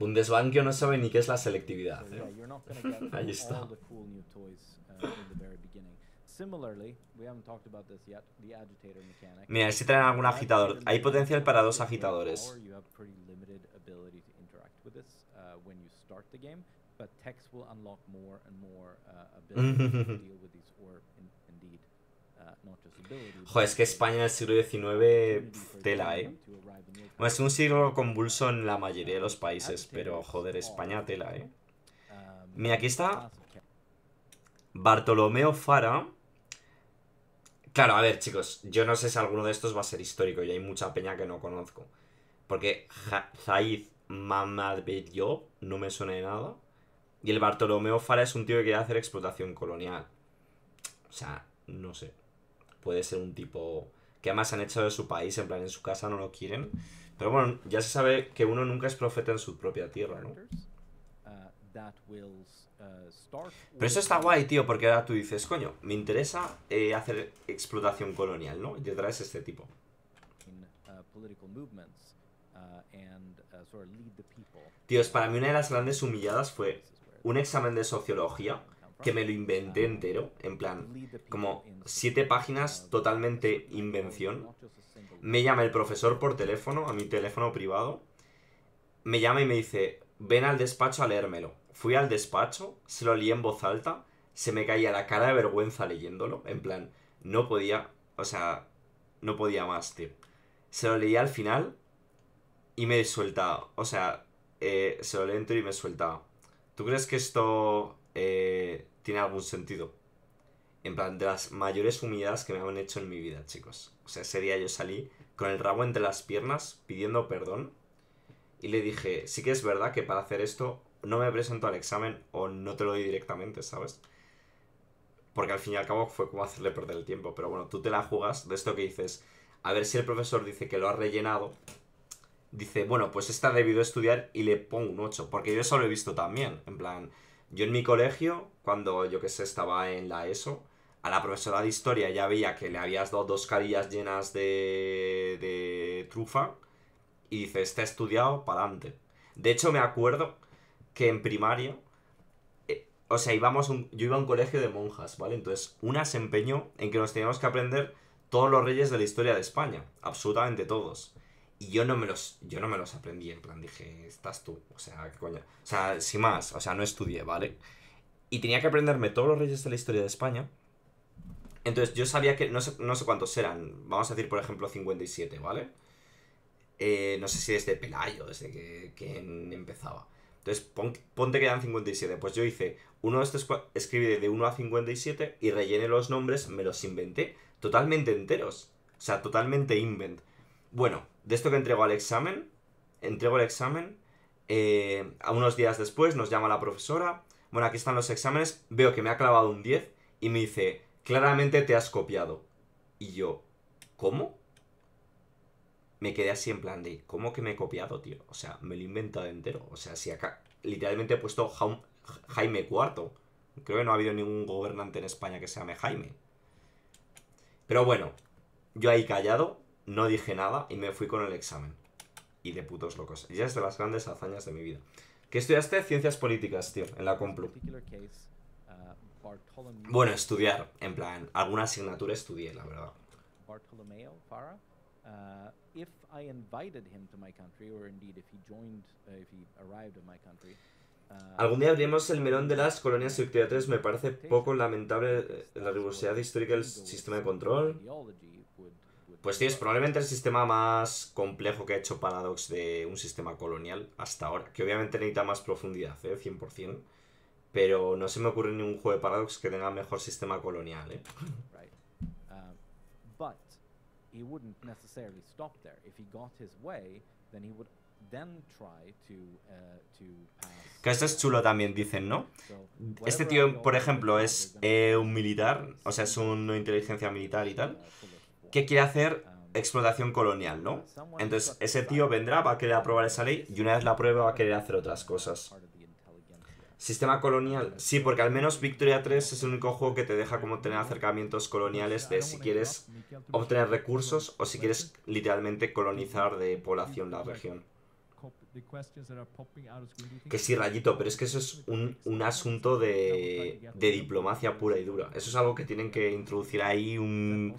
Bundesbank no sabe ni qué es la selectividad. ¿eh? <laughs> Ahí está. Mira, si traen algún agitador. Hay potencial para dos agitadores. Joder, es que España en el siglo XIX, tela, eh. es un siglo convulso en la mayoría de los países, pero joder, España, tela, eh. Um, Mira, aquí está Bartolomeo Fara. Claro, a ver, chicos, yo no sé si alguno de estos va a ser histórico y hay mucha peña que no conozco. Porque Zaid Mamad yo no me suena de nada. Y el Bartolomeo Fara es un tío que quiere hacer explotación colonial. O sea, no sé. Puede ser un tipo que además han hecho de su país, en plan, en su casa no lo quieren. Pero bueno, ya se sabe que uno nunca es profeta en su propia tierra, ¿no? Pero eso está guay, tío, porque ahora tú dices, coño, me interesa eh, hacer explotación colonial, ¿no? Y te traes este tipo. Uh, Dios, para mí una de las grandes humilladas fue un examen de sociología que me lo inventé entero, en plan, como siete páginas totalmente invención. Me llama el profesor por teléfono, a mi teléfono privado, me llama y me dice, ven al despacho a leérmelo. Fui al despacho, se lo leí en voz alta, se me caía la cara de vergüenza leyéndolo, en plan, no podía, o sea, no podía más, tío. Se lo leí al final, y me suelta, o sea, eh, se lo lento y me suelta. ¿Tú crees que esto eh, tiene algún sentido? En plan, de las mayores humilladas que me han hecho en mi vida, chicos. O sea, ese día yo salí con el rabo entre las piernas pidiendo perdón y le dije, sí que es verdad que para hacer esto no me presento al examen o no te lo doy directamente, ¿sabes? Porque al fin y al cabo fue como hacerle perder el tiempo, pero bueno, tú te la jugas de esto que dices, a ver si el profesor dice que lo ha rellenado, dice, bueno, pues está ha debido estudiar y le pongo un 8, porque yo eso lo he visto también, en plan, yo en mi colegio, cuando yo que sé, estaba en la ESO, a la profesora de historia ya veía que le habías dado dos carillas llenas de, trufa y dice, está estudiado para adelante. De hecho, me acuerdo que en primaria, eh, o sea, íbamos yo iba a un colegio de monjas, ¿vale? Entonces, un se en que nos teníamos que aprender todos los reyes de la historia de España, absolutamente todos. Y yo no me los, yo no me los aprendí, en plan dije, estás tú, o sea, qué coño. O sea, sin más, o sea, no estudié, ¿vale? Y tenía que aprenderme todos los reyes de la historia de España. Entonces yo sabía que, no sé, cuántos eran, vamos a decir por ejemplo 57, ¿vale? Eh, no sé si desde Pelayo, desde que, que empezaba. Entonces ponte que eran 57, pues yo hice uno de estos, escribí de 1 a 57 y rellené los nombres, me los inventé, totalmente enteros, o sea, totalmente invent. Bueno, de esto que entrego al examen, entrego el examen, eh, a unos días después nos llama la profesora, bueno, aquí están los exámenes, veo que me ha clavado un 10 y me dice, claramente te has copiado. Y yo, ¿cómo? Me quedé así en plan de, ¿cómo que me he copiado, tío? O sea, me lo he inventado entero. O sea, si acá literalmente he puesto Jaime IV. Creo que no ha habido ningún gobernante en España que se llame Jaime. Pero bueno, yo ahí callado, no dije nada y me fui con el examen. Y de putos locos. Y ya es de las grandes hazañas de mi vida. Que estudiaste ciencias políticas, tío, en la Complu. Uh, bueno, estudiar, en plan, alguna asignatura estudié, la verdad. Algún día abrimos el melón de las colonias subterráneas. Me parece poco lamentable eh, la rigurosidad histórica del sistema de control. Pues es probablemente el sistema más complejo que ha hecho Paradox de un sistema colonial hasta ahora, que obviamente necesita más profundidad, ¿eh? 100%, pero no se me ocurre ningún juego de Paradox que tenga mejor sistema colonial, ¿eh? que esto es chulo también, dicen, ¿no? Este tío, por ejemplo, es eh, un militar, o sea, es una inteligencia militar y tal, que quiere hacer explotación colonial, ¿no? Entonces ese tío vendrá, va a querer aprobar esa ley y una vez la aprueba va a querer hacer otras cosas. Sistema colonial, sí, porque al menos Victoria 3 es el único juego que te deja como tener acercamientos coloniales de si quieres obtener recursos o si quieres literalmente colonizar de población la región. Que sí, Rayito, pero es que eso es un, asunto de, diplomacia pura y dura. Eso es algo que tienen que introducir ahí un,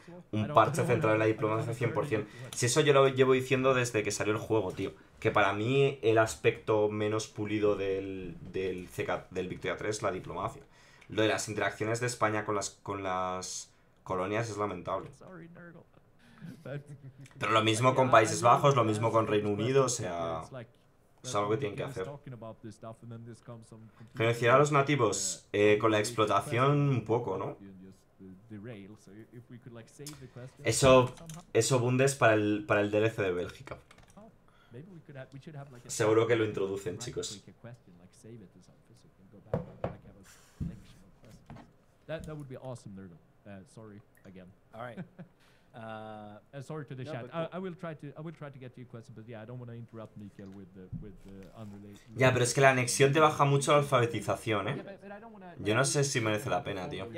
parche central en la diplomacia 100%. Si eso yo lo llevo diciendo desde que salió el juego, tío. Que para mí el aspecto menos pulido del, del, del Victoria 3 es la diplomacia. Lo de las interacciones de España con las, con las colonias es lamentable. Pero lo mismo con Países Bajos, lo mismo con Reino Unido, o sea... Es algo que tienen que hacer. Gerenciar a los nativos eh, con la explotación un poco, ¿no? Eso, eso Bundes para el, para el DLC de Bélgica. Seguro que lo introducen, chicos. Ya, pero es que la anexión te baja mucho la alfabetización, ¿eh? Yo no sé si merece la pena, tío. Uh,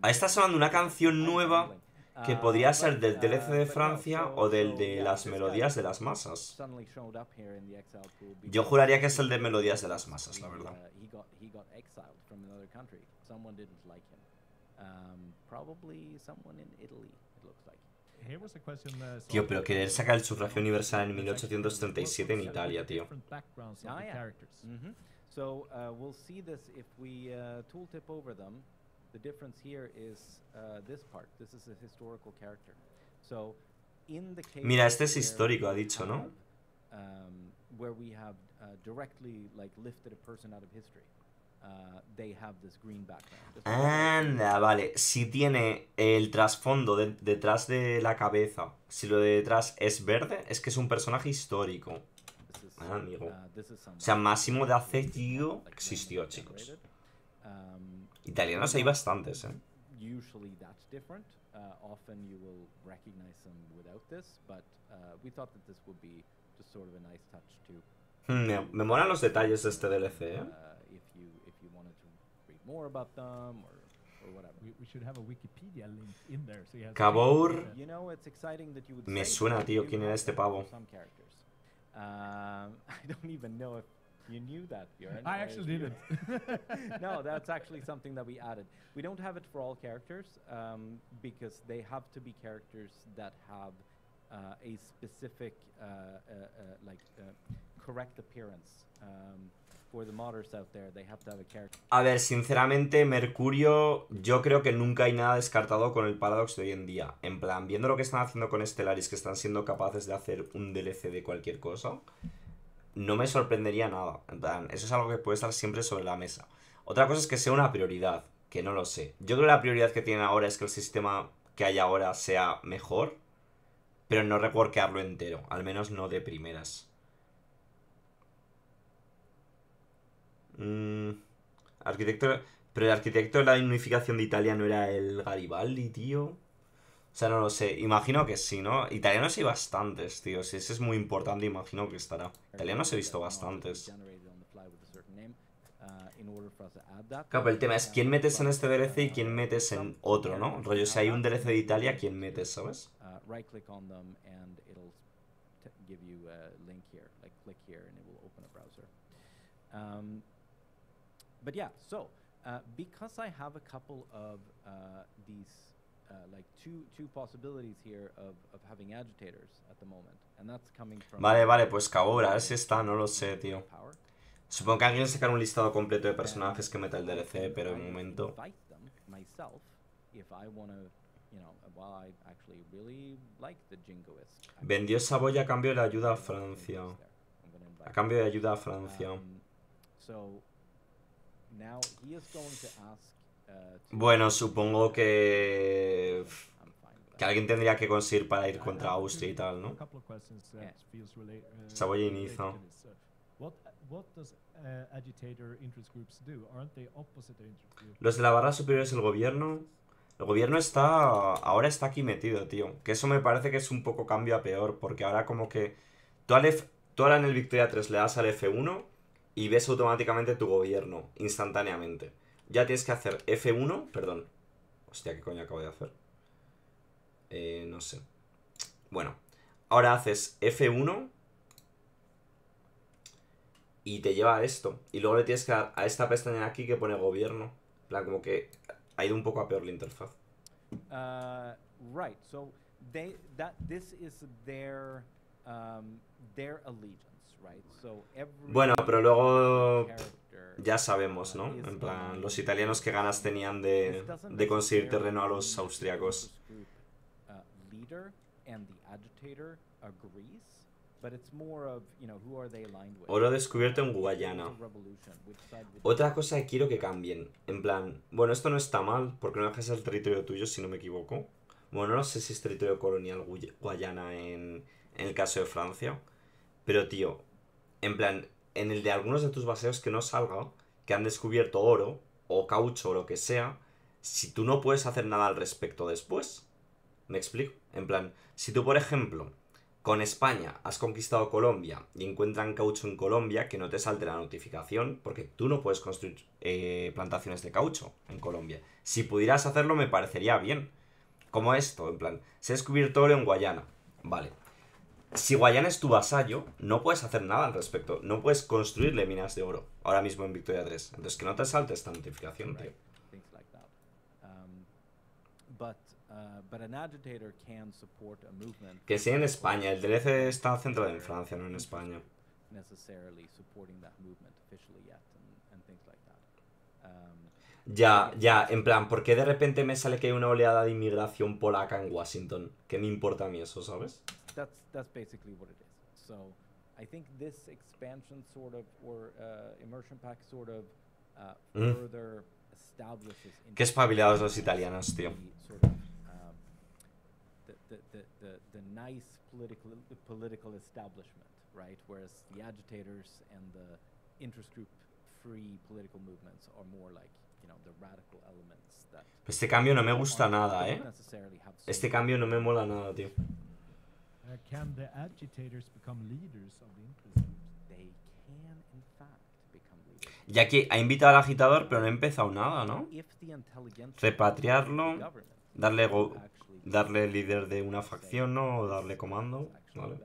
Ahí está sonando una canción nueva que podría ah, ser del TLC de uh, Francia o del de las melodías de las masas. Yo juraría que es el de melodías de las masas, la verdad. Uh, Um, probably someone in Italy, it looks like. Tío, pero querer sacar el sufragio universal en 1837 en Italia, tío. Ah, mm-hmm. So uh, we'll see this if we uh, tooltip over them. The difference here is uh, this part. This is a historical character. So in the case Mira, este es histórico, ha dicho, ¿no? Um, where we have uh, directly like lifted a person out of history. Uh, Anda, vale. Si tiene el trasfondo detrás de la cabeza, si lo de detrás es verde, es que es un personaje histórico. Ah, uh, o sea, Máximo de Acetillo existió, um, chicos. Italianos hay bastantes, ¿eh? Me, molan los detalles de este DLC, ¿eh? Uh, more about them or We, we should have a Wikipedia link in there. So Kabour. You know, it's exciting that you would Me suena, tío, quién era este pavo. Um, <laughs> I don't even know if you knew that, Bjorn. I actually didn't. <laughs> no, <laughs> that's actually something that we added. We don't have it for all characters um, because they have to be characters that have uh, a specific, uh, uh, uh like, uh, correct appearance. Um, A ver, sinceramente, Mercurio, yo creo que nunca hay nada descartado con el Paradox de hoy en día. En plan, viendo lo que están haciendo con Stellaris, que están siendo capaces de hacer un DLC de cualquier cosa, no me sorprendería nada. En plan, eso es algo que puede estar siempre sobre la mesa. Otra cosa es que sea una prioridad, que no lo sé. Yo creo que la prioridad que tienen ahora es que el sistema que hay ahora sea mejor, pero no reworkearlo entero, al menos no de primeras. Mm, arquitecto. Pero el arquitecto de la unificación de Italia no era el Garibaldi, tío. O sea, no lo sé. Imagino que sí, ¿no? Italianos hay bastantes, tío. Si ese es muy importante, imagino que estará. Italianos he visto bastantes. Claro, pero el tema es quién metes en este DLC y quién metes en otro, ¿no? Rollo, si hay un DLC de Italia, ¿quién metes, sabes? vale, vale, pues Cabora, a ver si está, no lo sé, tío. Supongo que alguien sacará un listado completo de personajes que meta el DLC, pero un momento. Vendió Saboya a cambio de ayuda a Francia. A cambio de ayuda a Francia. Um, Uh, bueno, supongo que... Que alguien tendría que conseguir para ir contra uh, Austria y tal, ¿no? Saboya uh, Los de la barra superior es el gobierno. El gobierno está... Ahora está aquí metido, tío. Que eso me parece que es un poco cambio a peor. Porque ahora como que... Tú, al Tú ahora en el Victoria 3 le das al F1 y ves automáticamente tu gobierno, instantáneamente. Ya tienes que hacer F1, perdón. Hostia, ¿qué coño acabo de hacer? Eh, no sé. Bueno, ahora haces F1 y te lleva a esto. Y luego le tienes que dar a esta pestaña de aquí que pone gobierno. plan, como que ha ido un poco a peor la interfaz. Uh, right, so this is their um, allegiance. Bueno, pero luego ya sabemos, ¿no? En plan, los italianos que ganas tenían de, conseguir terreno a los austriacos. Uh, Oro descubierto en Guayana. Otra cosa que quiero que cambien. En plan, bueno, esto no está mal, porque no dejas el territorio tuyo, si no me equivoco. Bueno, no sé si es territorio colonial Guayana en el caso de Francia. Pero, tío, en plan, en el de algunos de tus baseos que no salga, que han descubierto oro o caucho o lo que sea, si tú no puedes hacer nada al respecto después. ¿Me explico? En plan, si tú, por ejemplo, con España has conquistado Colombia y encuentran caucho en Colombia, que no te salte la notificación, porque tú no puedes construir eh, plantaciones de caucho en Colombia. Si pudieras hacerlo, me parecería bien. Como esto, en plan, se ha descubierto oro en Guayana. Vale, si Guayana es tu vasallo, no puedes hacer nada al respecto. No puedes construirle minas de oro ahora mismo en Victoria 3. Entonces, que no te salte esta notificación, tío. Um, uh, que sí en España. El DLC está centrado en Francia, no en España. Um, ya, ya, en plan, ¿por qué de repente me sale que hay una oleada de inmigración polaca en Washington? Que me importa a mí eso, sabes? that's that's basically what it is. So I think this expansion sort of or uh, immersion pack sort of uh, mm. further mm. establishes. Qué espabilados los italianos, tío. Sort of, um, the, the, the, the, nice political political establishment, right? Whereas the agitators and the interest group free political movements are more like pues Este cambio no me gusta nada, ¿eh? Este cambio no me mola nada, tío. Ya que ha invitado al agitador, pero no ha empezado nada, ¿no? Repatriarlo, darle, go darle líder de una facción, ¿no? O darle comando, ¿vale?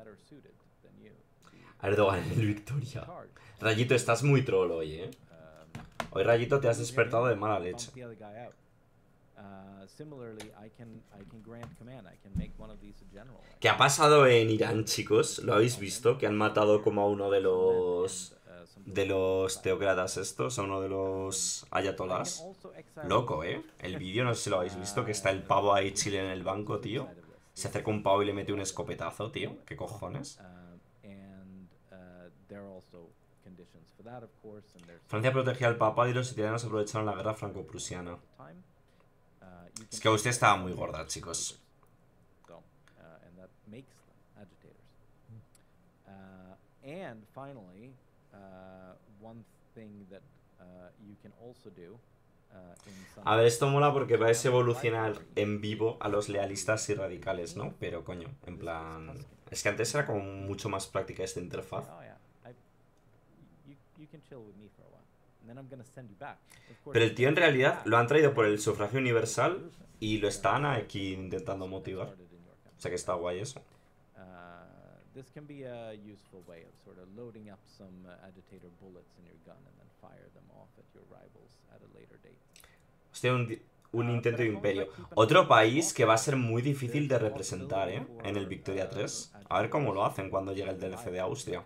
Erdogan <laughs> Victoria. Rayito, estás muy troll hoy, ¿eh? Um, hoy, Rayito, te has despertado de mala leche. ¿Qué ha pasado en Irán, chicos? ¿Lo habéis visto? Que han matado como a uno de los... Uh, de los teócratas estos, a uno de los ayatolás. Loco, ¿eh? El vídeo, no sé si lo habéis visto, que está el uh, pavo ahí chile en el banco, tío. Se acerca un pavo y le mete un escopetazo, tío. ¿Qué cojones? Uh, Francia protegía al papa y los italianos aprovecharon la guerra franco-prusiana. Es que usted estaba muy gorda, chicos. Uh, a ver, esto mola porque vais a evolucionar en vivo a los lealistas y radicales, ¿no? Pero coño, en plan... Es que antes era como mucho más práctica esta interfaz. Pero el tío en realidad lo han traído por el sufragio universal y lo están aquí intentando motivar. O sea que está guay eso. Hostia, un, uh, intento de imperio. Otro país que va a ser muy difícil de representar, ¿eh? En el Victoria 3. Uh, a ver cómo lo hacen cuando llega el DLC de Austria.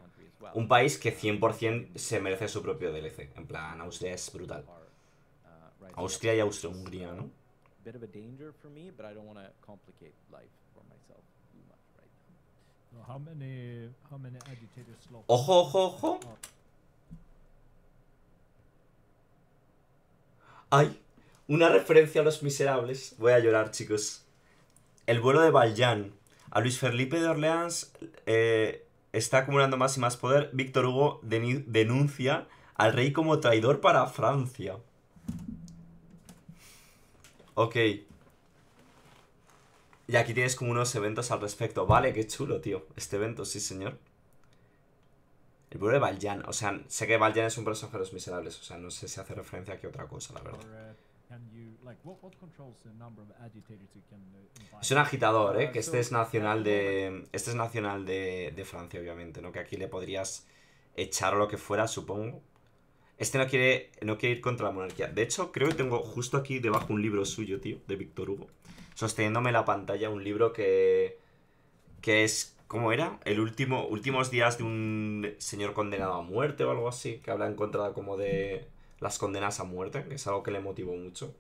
Un país que 100% se merece su propio DLC. En plan, Austria es brutal. Uh, Austria y Austria-Hungría, ¿no? Ojo, ojo, ojo. Ay, una referencia a los miserables. Voy a llorar, chicos. El vuelo de Valjean. A Luis Felipe de Orleans eh, está acumulando más y más poder, Víctor Hugo denuncia al rey como traidor para Francia. Ok. Y aquí tienes como unos eventos al respecto. Vale, qué chulo, tío. Este evento, sí, señor. El pueblo de Valjean. O sea, sé que Valjean es un personaje de los miserables. O sea, no sé si hace referencia a qué otra cosa, la verdad. Uh, es un agitador, ¿eh? Uh, que este, este es nacional de. Este es nacional de, Francia, obviamente, ¿no? Que aquí le podrías echar lo que fuera, supongo. Este no quiere, no quiere ir contra la monarquía. De hecho, creo que tengo justo aquí debajo un libro suyo, tío, de Víctor Hugo. Sosteniéndome la pantalla un libro que. que es. ¿Cómo era? El último. Últimos días de un señor condenado a muerte o algo así. Que habla en contra como de las condenas a muerte, que es algo que le motivó mucho.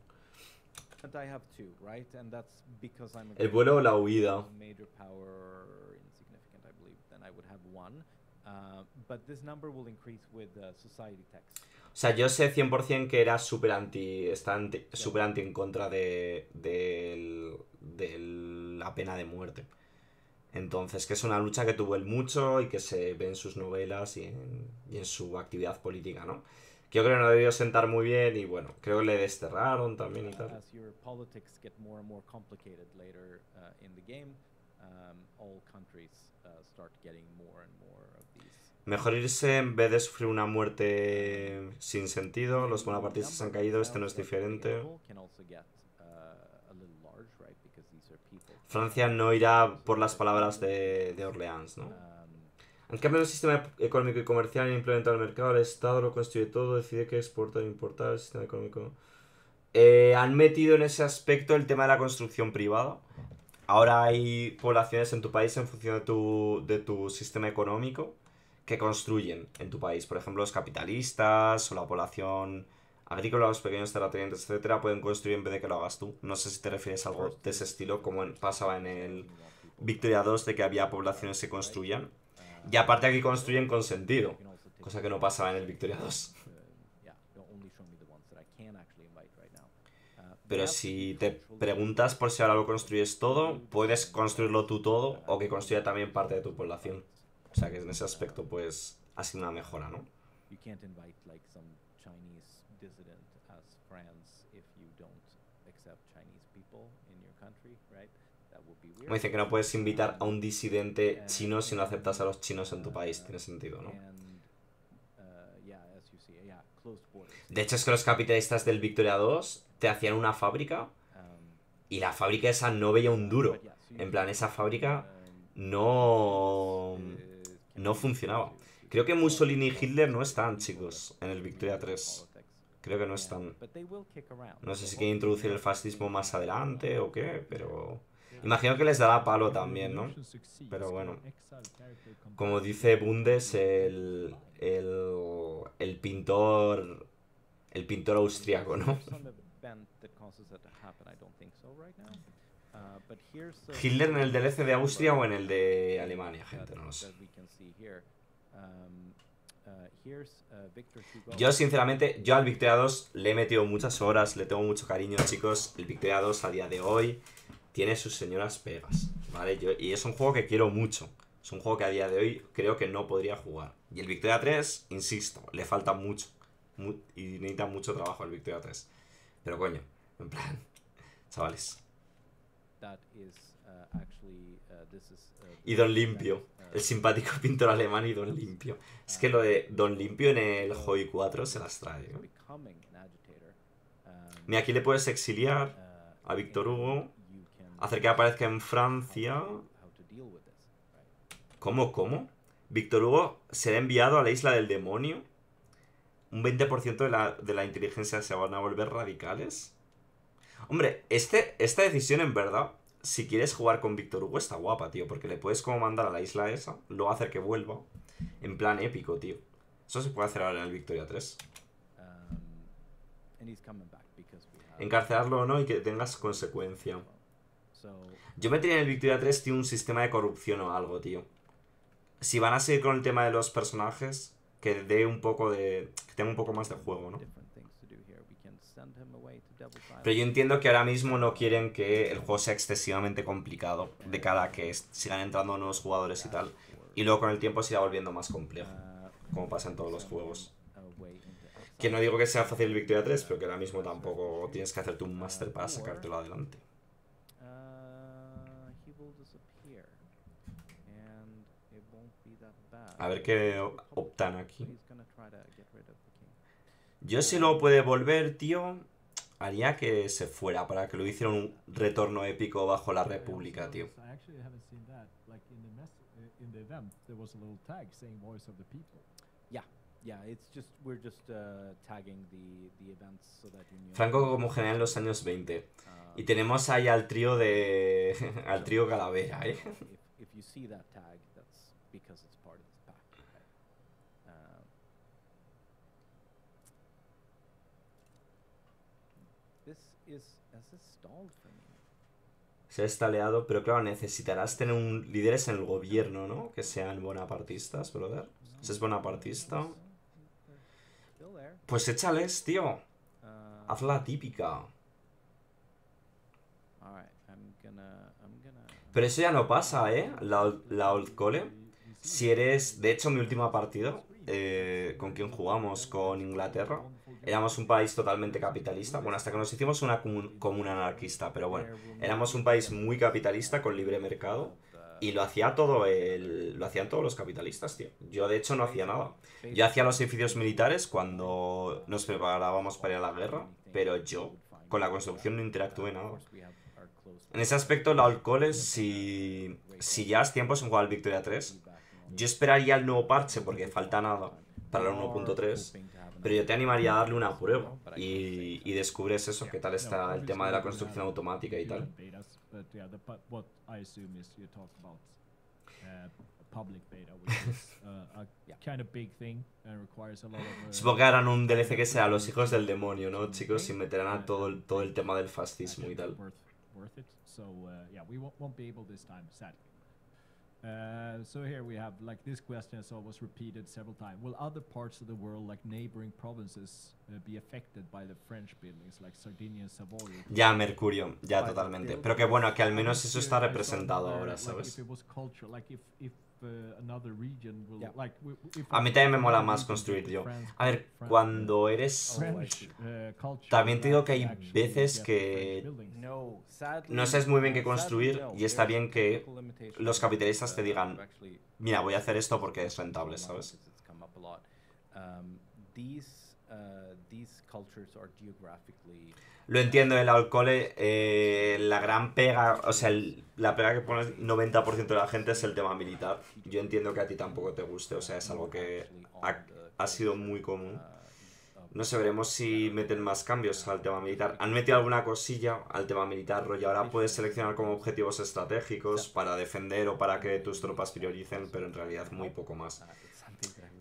El vuelo o la huida. Uh, o sea, yo sé 100% que era súper anti, está súper super anti en contra de, de, la pena de muerte. Entonces, que es una lucha que tuvo él mucho y que se ve en sus novelas y en, y en su actividad política, ¿no? yo creo que no debió sentar muy bien y bueno, creo que le desterraron también y tal. Uh, um, uh, Mejor irse en vez de sufrir una muerte sin sentido. Los bonapartistas han caído, este no es diferente. Uh, Francia no irá por las palabras de, de Orleans, ¿no? En cambio, el sistema económico y comercial implementado el mercado, el Estado lo construye todo, decide qué exportar e importar, el sistema económico... Eh, han metido en ese aspecto el tema de la construcción privada. Ahora hay poblaciones en tu país en función de tu, de tu sistema económico que construyen en tu país. Por ejemplo, los capitalistas o la población agrícola, los pequeños terratenientes, etcétera, pueden construir en vez de que lo hagas tú. No sé si te refieres a algo de ese estilo, como pasaba en el Victoria 2, de que había poblaciones que construían. Y aparte aquí construyen con sentido, cosa que no pasaba en el Victoria 2. Pero si te preguntas por si ahora lo construyes todo, puedes construirlo tú todo o que construya también parte de tu población. O sea que en ese aspecto pues ha sido una mejora, ¿no? Me dicen que no puedes invitar a un disidente chino si no aceptas a los chinos en tu país. Tiene sentido, ¿no? De hecho, es que los capitalistas del Victoria 2 te hacían una fábrica y la fábrica esa no veía un duro. En plan, esa fábrica no, no funcionaba. Creo que Mussolini y Hitler no están, chicos, en el Victoria 3. Creo que no están. No sé si quieren introducir el fascismo más adelante o qué, pero... Imagino que les dará palo también, ¿no? Pero bueno. Como dice Bundes, el, el, el pintor... El pintor austriaco, ¿no? Hitler en el DLC de Austria o en el de Alemania, gente, no lo sé. Yo, sinceramente, yo al Victoria 2 le he metido muchas horas, le tengo mucho cariño, chicos. El Victoria 2 a día de hoy tiene sus señoras pegas, ¿vale? y es un juego que quiero mucho. Es un juego que a día de hoy creo que no podría jugar. Y el Victoria 3, insisto, le falta mucho. y necesita mucho trabajo el Victoria 3. Pero coño, en plan, chavales. Y Don Limpio, uh, el simpático <laughs> pintor alemán y Don Limpio. Es que lo de Don Limpio en el Joy 4 se las trae. Um, Mira, aquí le puedes exiliar uh, a Víctor Hugo Hacer que aparezca en Francia. ¿Cómo, cómo? Víctor Hugo será enviado a la isla del demonio. Un 20% de la, de la inteligencia se van a volver radicales. Hombre, este, esta decisión en verdad, si quieres jugar con Víctor Hugo, está guapa, tío. Porque le puedes como mandar a la isla esa, luego hacer que vuelva. En plan épico, tío. Eso se puede hacer ahora en el Victoria 3. Um, Encarcelarlo o no y que tengas consecuencia. Yo tenía en el Victoria 3, tío, un sistema de corrupción o algo, tío. Si van a seguir con el tema de los personajes, que dé un poco de. que tenga un poco más de juego, ¿no? Pero yo entiendo que ahora mismo no quieren que el juego sea excesivamente complicado de cada que sigan entrando nuevos jugadores y tal. Y luego con el tiempo se volviendo más complejo, como pasa en todos los juegos. Que no digo que sea fácil el Victoria 3, pero que ahora mismo tampoco tienes que hacerte un Master para sacártelo adelante. A ver qué optan aquí. Yo si lo puede volver, tío, haría que se fuera para que lo hiciera un retorno épico bajo la República, tío. Eh, Franco como general en los años 20. Ah. Y tenemos ahí al trío de... <laughs> al trío Calavera, ¿eh? Se ha estaleado, pero claro, necesitarás tener un líderes en el gobierno, ¿no? Que sean bonapartistas, brother. Ese es bonapartista. Pues échales, tío. Uh, Haz la típica. Pero eso ya no pasa, ¿eh? La, la old cole. Si eres... De hecho, mi última partida eh, con quien jugamos, con Inglaterra, éramos un país totalmente capitalista. Bueno, hasta que nos hicimos una comuna anarquista, pero bueno, éramos un país muy capitalista con libre mercado y lo hacía todo el, lo hacían todos los capitalistas, tío. Yo de hecho no hacía nada. Yo hacía los edificios militares cuando nos preparábamos para ir a la guerra, pero yo con la construcción no interactué nada. En ese aspecto, la alcohol si, si ya es tiempo en jugar Victoria 3, yo esperaría el nuevo parche porque falta nada para el 1.3, pero yo te animaría a darle una prueba y, y, descubres eso, qué tal está el tema de la construcción automática y tal. Supongo que harán un DLC que sea los hijos del demonio, ¿no, chicos? Y meterán a todo el, todo el tema del fascismo y tal. Uh, so here we have like this question is always repeated several times. Will other parts of the world, like neighboring provinces, uh, be affected by the French buildings, like Sardinia, Savoy? Ya Mercurio, ya totalmente. Pero que bueno que al menos eso está representado ahora, sabes. Like if it was like if if A mí también me mola más construir yo. A ver, cuando uh, eres... Oh, uh, también te digo que hay veces que no sabes muy bien qué construir y está bien que los capitalistas te digan, mira, voy a hacer esto porque es rentable, ¿sabes? Lo entiendo, el alcohol, eh, la gran pega, o sea, la pega que pones 90% de la gente es el tema militar. Yo entiendo que a ti tampoco te guste, o sea, es algo que ha, ha sido muy común. No sé, veremos si meten más cambios al tema militar. Han metido alguna cosilla al tema militar, rollo. Ahora puedes seleccionar como objetivos estratégicos para defender o para que tus tropas prioricen, pero en realidad muy poco más.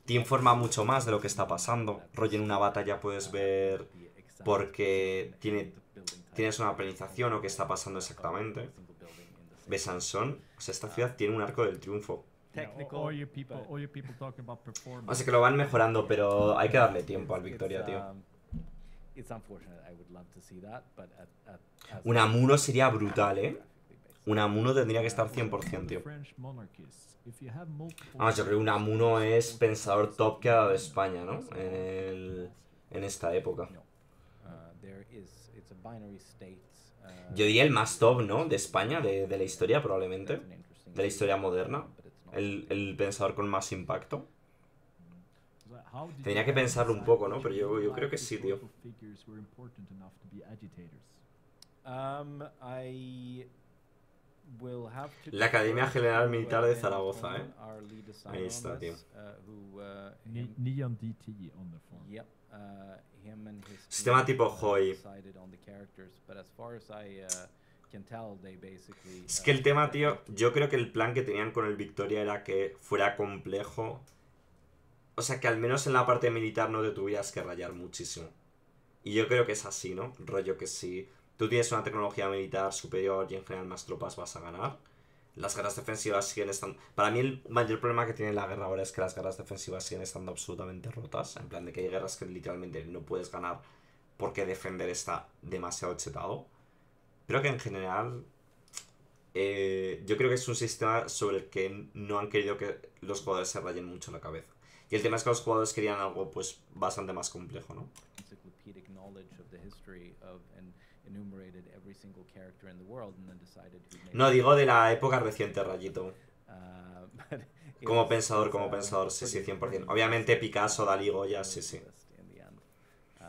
Te informa mucho más de lo que está pasando. Rollo, en una batalla puedes ver porque tienes una penalización o qué está pasando exactamente. Besansón, o esta ciudad tiene un arco del triunfo. Así que lo van mejorando, pero hay que darle tiempo al Victoria, tío. Um, un Amuno sería brutal, ¿eh? Un Amuno tendría que estar 100%, tío. Vamos, yo creo que un Amuno es pensador top que ha dado España, ¿no? en esta época. Uh, yo diría el más top, ¿no? De España, de, de la historia probablemente. De la historia moderna. El, el, pensador con más impacto. Mm-hmm. Tenía que pensarlo un poco, ¿no? Pero yo, yo creo que sí, tío. Um, la Academia General Militar de Zaragoza, ¿eh? Ahí está, tío. Uh, uh, Uh, Sistema tipo Hoy. Uh, es uh, que el tema, tío, yo creo que el plan que tenían con el Victoria era que fuera complejo. O sea, que al menos en la parte militar no te tuvieras que rayar muchísimo. Y yo creo que es así, ¿no? Rollo que si tú tienes una tecnología militar superior y en general más tropas vas a ganar las guerras defensivas siguen estando. Para mí, el mayor problema que tiene la guerra ahora es que las guerras defensivas siguen estando absolutamente rotas. En plan, de que hay guerras que literalmente no puedes ganar porque defender está demasiado chetado. Pero que en general. Eh, yo creo que es un sistema sobre el que no han querido que los jugadores se rayen mucho la cabeza. Y el tema es que los jugadores querían algo pues bastante más complejo, ¿no? No, digo de la época reciente, Rayito. Ah, <laughs> <laughs> como pensador, como pensador, sí, sí, 100%. Obviamente Picasso, Dalí, Goya, sí, sí. Uh,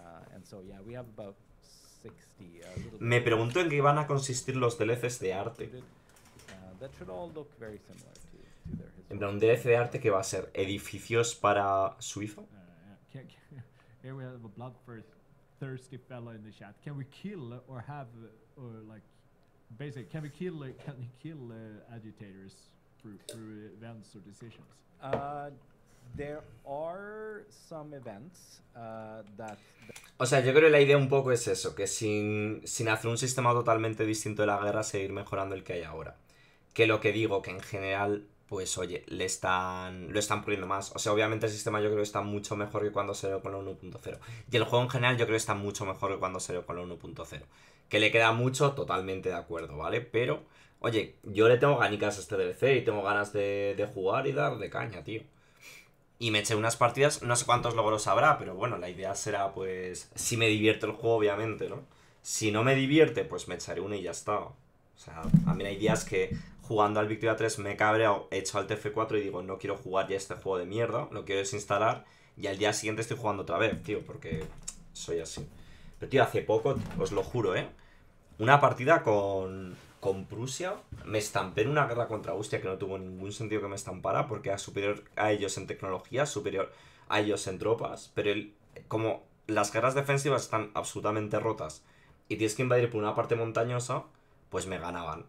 Me pregunto en qué van a consistir los DLCs de arte. Uh, en plan, un DLC de arte que va a ser edificios para Suiza. Uh, <laughs> thirsty fella in the chat. Can we kill or have or like basically can we kill can we kill uh, agitators through through events or decisions? Uh, there are some events uh, that o sea, yo creo la idea un poco es eso, que sin, sin hacer un sistema totalmente distinto de la guerra, seguir mejorando el que hay ahora. Que lo que digo, que en general pues oye, le están, lo están poniendo más. O sea, obviamente el sistema yo creo que está mucho mejor que cuando se salió con el 1.0. Y el juego en general yo creo que está mucho mejor que cuando se salió con el 1.0. Que le queda mucho, totalmente de acuerdo, ¿vale? Pero, oye, yo le tengo ganicas a este DLC y tengo ganas de, de jugar y dar de caña, tío. Y me eché unas partidas, no sé cuántos logros habrá, pero bueno, la idea será pues, si me divierte el juego, obviamente, ¿no? Si no me divierte, pues me echaré una y ya está. O sea, a mí hay días que jugando al Victoria 3 me cabreo, hecho al TF4 y digo, no quiero jugar ya este juego de mierda, lo quiero desinstalar. Y al día siguiente estoy jugando otra vez, tío, porque soy así. Pero, tío, hace poco, os lo juro, ¿eh? Una partida con, con Prusia, me estampé en una guerra contra Austria que no tuvo ningún sentido que me estampara porque era superior a ellos en tecnología, superior a ellos en tropas, pero como las guerras defensivas están absolutamente rotas y tienes que invadir por una parte montañosa, pues me ganaban.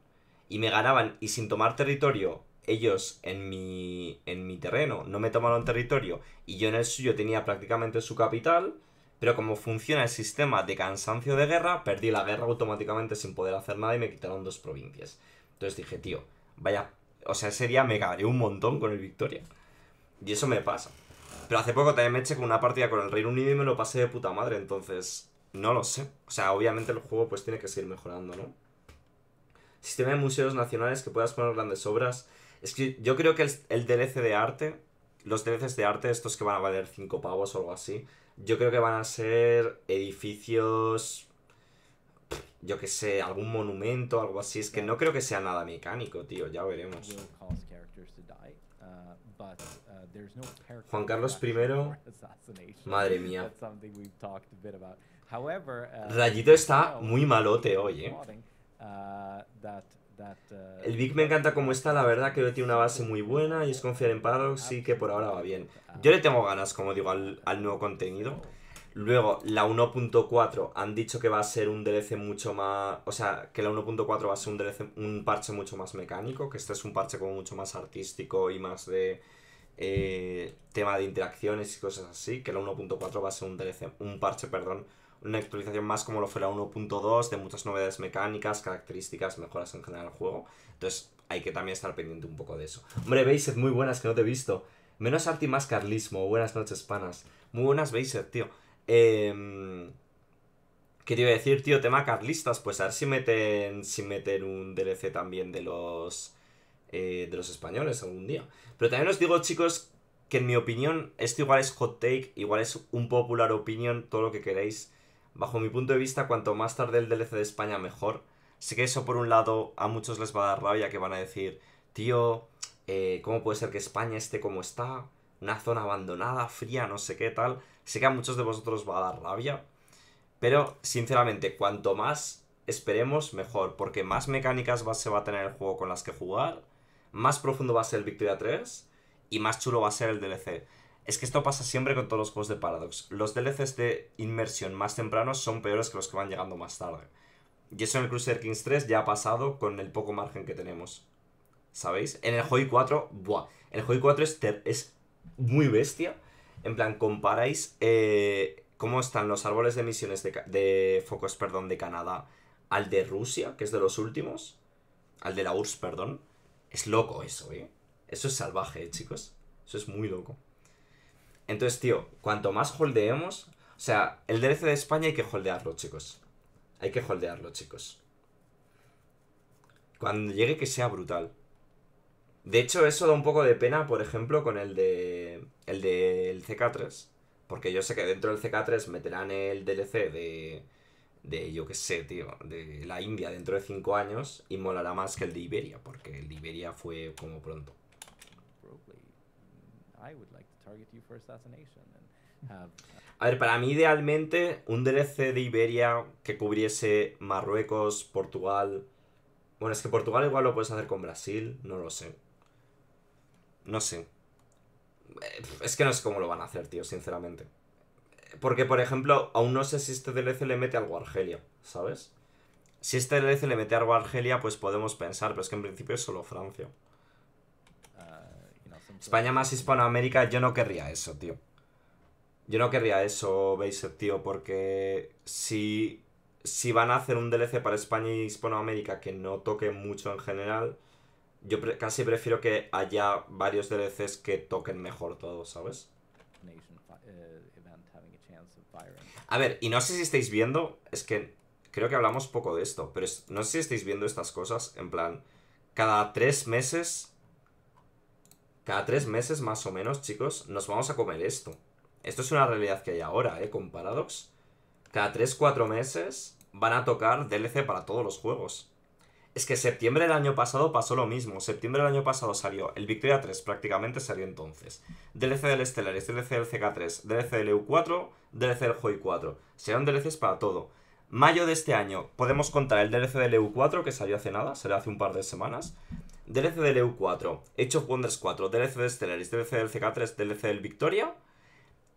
Y me ganaban, y sin tomar territorio, ellos en mi, en mi terreno no me tomaron territorio, y yo en el suyo tenía prácticamente su capital, pero como funciona el sistema de cansancio de guerra, perdí la guerra automáticamente sin poder hacer nada y me quitaron dos provincias. Entonces dije, tío, vaya, o sea, ese día me cagaré un montón con el Victoria. Y eso me pasa. Pero hace poco también me eché con una partida con el Reino Unido y me lo pasé de puta madre, entonces no lo sé. O sea, obviamente el juego pues tiene que seguir mejorando, ¿no? sistema de museos nacionales que puedas poner grandes obras. Es que yo creo que el, el DLC de arte, los DLCs de arte, estos que van a valer 5 pavos o algo así, yo creo que van a ser edificios yo qué sé, algún monumento, algo así. Es que no creo que sea nada mecánico, tío, ya veremos. Uh, uh, Juan Carlos I, madre mía. Uh, Rayito está muy malote hoy, eh. Uh, uh, El Big me encanta como está, la verdad, creo que tiene una base muy buena y es confiar en Paradox y que por ahora va bien. Yo le tengo ganas, como digo, al, nuevo contenido. Luego, la 1.4 han dicho que va a ser un DLC mucho más. O sea, que la 1.4 va a ser un DLC, un parche mucho más mecánico, que este es un parche como mucho más artístico y más de eh, tema de interacciones y cosas así. Que la 1.4 va a ser un DLC, un parche, perdón, una actualización más como lo fue la 1.2, de muchas novedades mecánicas, características, mejoras en general del juego. Entonces hay que también estar pendiente un poco de eso. Hombre, Baset, muy buenas, que no te he visto. Menos arte más carlismo. Buenas noches, panas. Muy buenas, Baset, tío. Eh, ¿Qué iba a decir, tío? Tema carlistas. Pues a ver si meten, si meten un DLC también de los... Eh, de los españoles algún día. Pero también os digo, chicos, que en mi opinión, esto igual es hot take, igual es un popular opinión, todo lo que queréis. Bajo mi punto de vista, cuanto más tarde el DLC de España, mejor. Sé que eso, por un lado, a muchos les va a dar rabia, que van a decir, tío, eh, ¿cómo puede ser que España esté como está? Una zona abandonada, fría, no sé qué tal. Sé que a muchos de vosotros va a dar rabia. Pero, sinceramente, cuanto más esperemos, mejor. Porque más mecánicas va, se va a tener el juego con las que jugar, más profundo va a ser el Victoria 3 y más chulo va a ser el DLC. Es que esto pasa siempre con todos los juegos de Paradox. Los DLCs de inmersión más tempranos son peores que los que van llegando más tarde. Y eso en el Cruiser Kings 3 ya ha pasado con el poco margen que tenemos. ¿Sabéis? En el Joy 4, ¡buah! El Joy 4 es, es muy bestia. En plan, comparáis eh, cómo están los árboles de misiones de, de, focos, perdón, de Canadá al de Rusia, que es de los últimos. Al de la URSS, perdón. Es loco eso, ¿eh? Eso es salvaje, ¿eh, chicos. Eso es muy loco. Entonces, tío, cuanto más holdeemos, o sea, el DLC de España hay que holdearlo, chicos. Hay que holdearlo, chicos. Cuando llegue que sea brutal. De hecho, eso da un poco de pena, por ejemplo, con el de el del CK3, porque yo sé que dentro del CK3 meterán el DLC de de yo qué sé, tío, de la India dentro de 5 años y molará más que el de Iberia, porque el de Iberia fue como pronto. A ver, para mí idealmente un DLC de Iberia que cubriese Marruecos, Portugal. Bueno, es que Portugal igual lo puedes hacer con Brasil, no lo sé. No sé. Eh, es que no sé cómo lo van a hacer, tío, sinceramente. Porque, por ejemplo, aún no sé si este DLC le mete algo a Argelia, ¿sabes? Si este DLC le mete algo a Argelia, pues podemos pensar, pero es que en principio es solo Francia. España más Hispanoamérica, yo no querría eso, tío. Yo no querría eso, el tío, porque si, van a hacer un DLC para España y Hispanoamérica que no toque mucho en general, yo casi prefiero que haya varios DLCs que toquen mejor todo, ¿sabes? A ver, y no sé si estáis viendo, es que creo que hablamos poco de esto, pero no sé si estáis viendo estas cosas, en plan, cada tres meses cada tres meses más o menos, chicos, nos vamos a comer esto. Esto es una realidad que hay ahora, ¿eh? Con Paradox. Cada tres, cuatro meses van a tocar DLC para todos los juegos. Es que septiembre del año pasado pasó lo mismo. Septiembre del año pasado salió el Victoria 3, prácticamente salió entonces. DLC del Stellaris, DLC del CK3, DLC del EU4, DLC del Joy 4. Serán DLCs para todo. Mayo de este año podemos contar el DLC del EU4 que salió hace nada, salió hace un par de semanas. DLC del EU4, e Age Wonders 4, DLC de Stellaris, DLC del CK3, DLC del Victoria.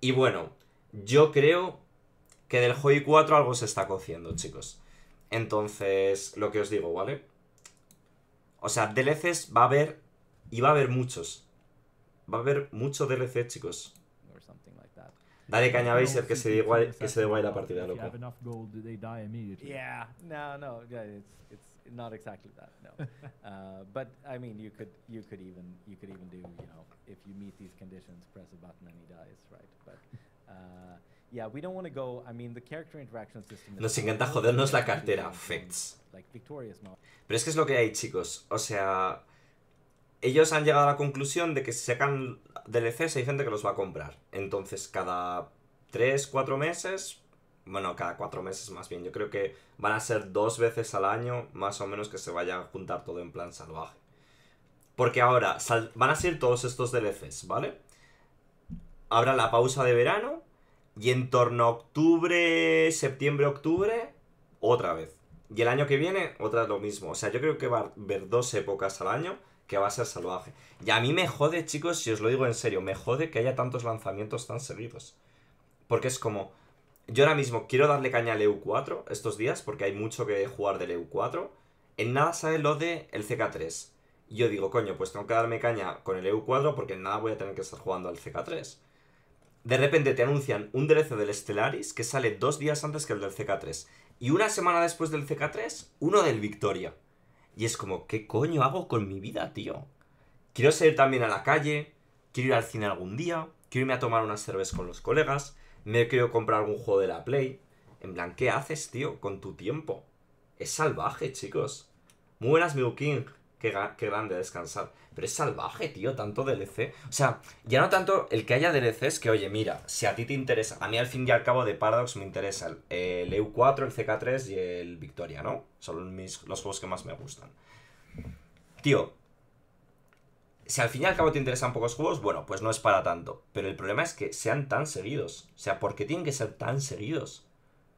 Y bueno, yo creo que del Joy 4 algo se está cociendo, chicos. Entonces, lo que os digo, ¿vale? O sea, DLCs va a haber y va a haber muchos. Va a haber mucho DLC, chicos. Dale caña a que se dé guay, que se dé guay la partida, loco not exactly that. No, <laughs> uh, but I mean, you could you could even you could even do you know if you meet these conditions, press a button and he dies, right? But uh, yeah, we don't want to go. I mean, the character interaction system. Nos encanta jodernos la cartera, facts. Like Victoria's Pero es que es lo que hay, chicos. O sea, ellos han llegado a la conclusión de que si sacan DLCs hay gente que los va a comprar. Entonces, cada 3, 4 meses bueno, cada cuatro meses más bien. Yo creo que van a ser dos veces al año, más o menos, que se vaya a juntar todo en plan salvaje. Porque ahora van a ser todos estos DLCs, ¿vale? Habrá la pausa de verano y en torno a octubre, septiembre, octubre, otra vez. Y el año que viene, otra vez lo mismo. O sea, yo creo que va a haber dos épocas al año que va a ser salvaje. Y a mí me jode, chicos, si os lo digo en serio, me jode que haya tantos lanzamientos tan seguidos. Porque es como, yo ahora mismo quiero darle caña al EU4 estos días porque hay mucho que jugar del EU4. En nada sale lo de el CK3. Y yo digo, coño, pues tengo que darme caña con el EU4 porque en nada voy a tener que estar jugando al CK3. De repente te anuncian un DLC del Stellaris que sale dos días antes que el del CK3. Y una semana después del CK3, uno del Victoria. Y es como, ¿qué coño hago con mi vida, tío? Quiero salir también a la calle, quiero ir al cine algún día, quiero irme a tomar unas cervezas con los colegas, me querido comprar algún juego de la Play. En plan, ¿qué haces, tío, con tu tiempo? Es salvaje, chicos. Muy buenas, Mew Que Qué, de descansar. Pero es salvaje, tío, tanto DLC. O sea, ya no tanto el que haya es que, oye, mira, si a ti te interesa. A mí al fin y al cabo de Paradox me interesa el, EU4, el e CK3 y el Victoria, ¿no? Son los juegos que más me gustan. Tío, si al fin y al cabo te interesan pocos juegos, bueno, pues no es para tanto. Pero el problema es que sean tan seguidos. O sea, ¿por qué tienen que ser tan seguidos?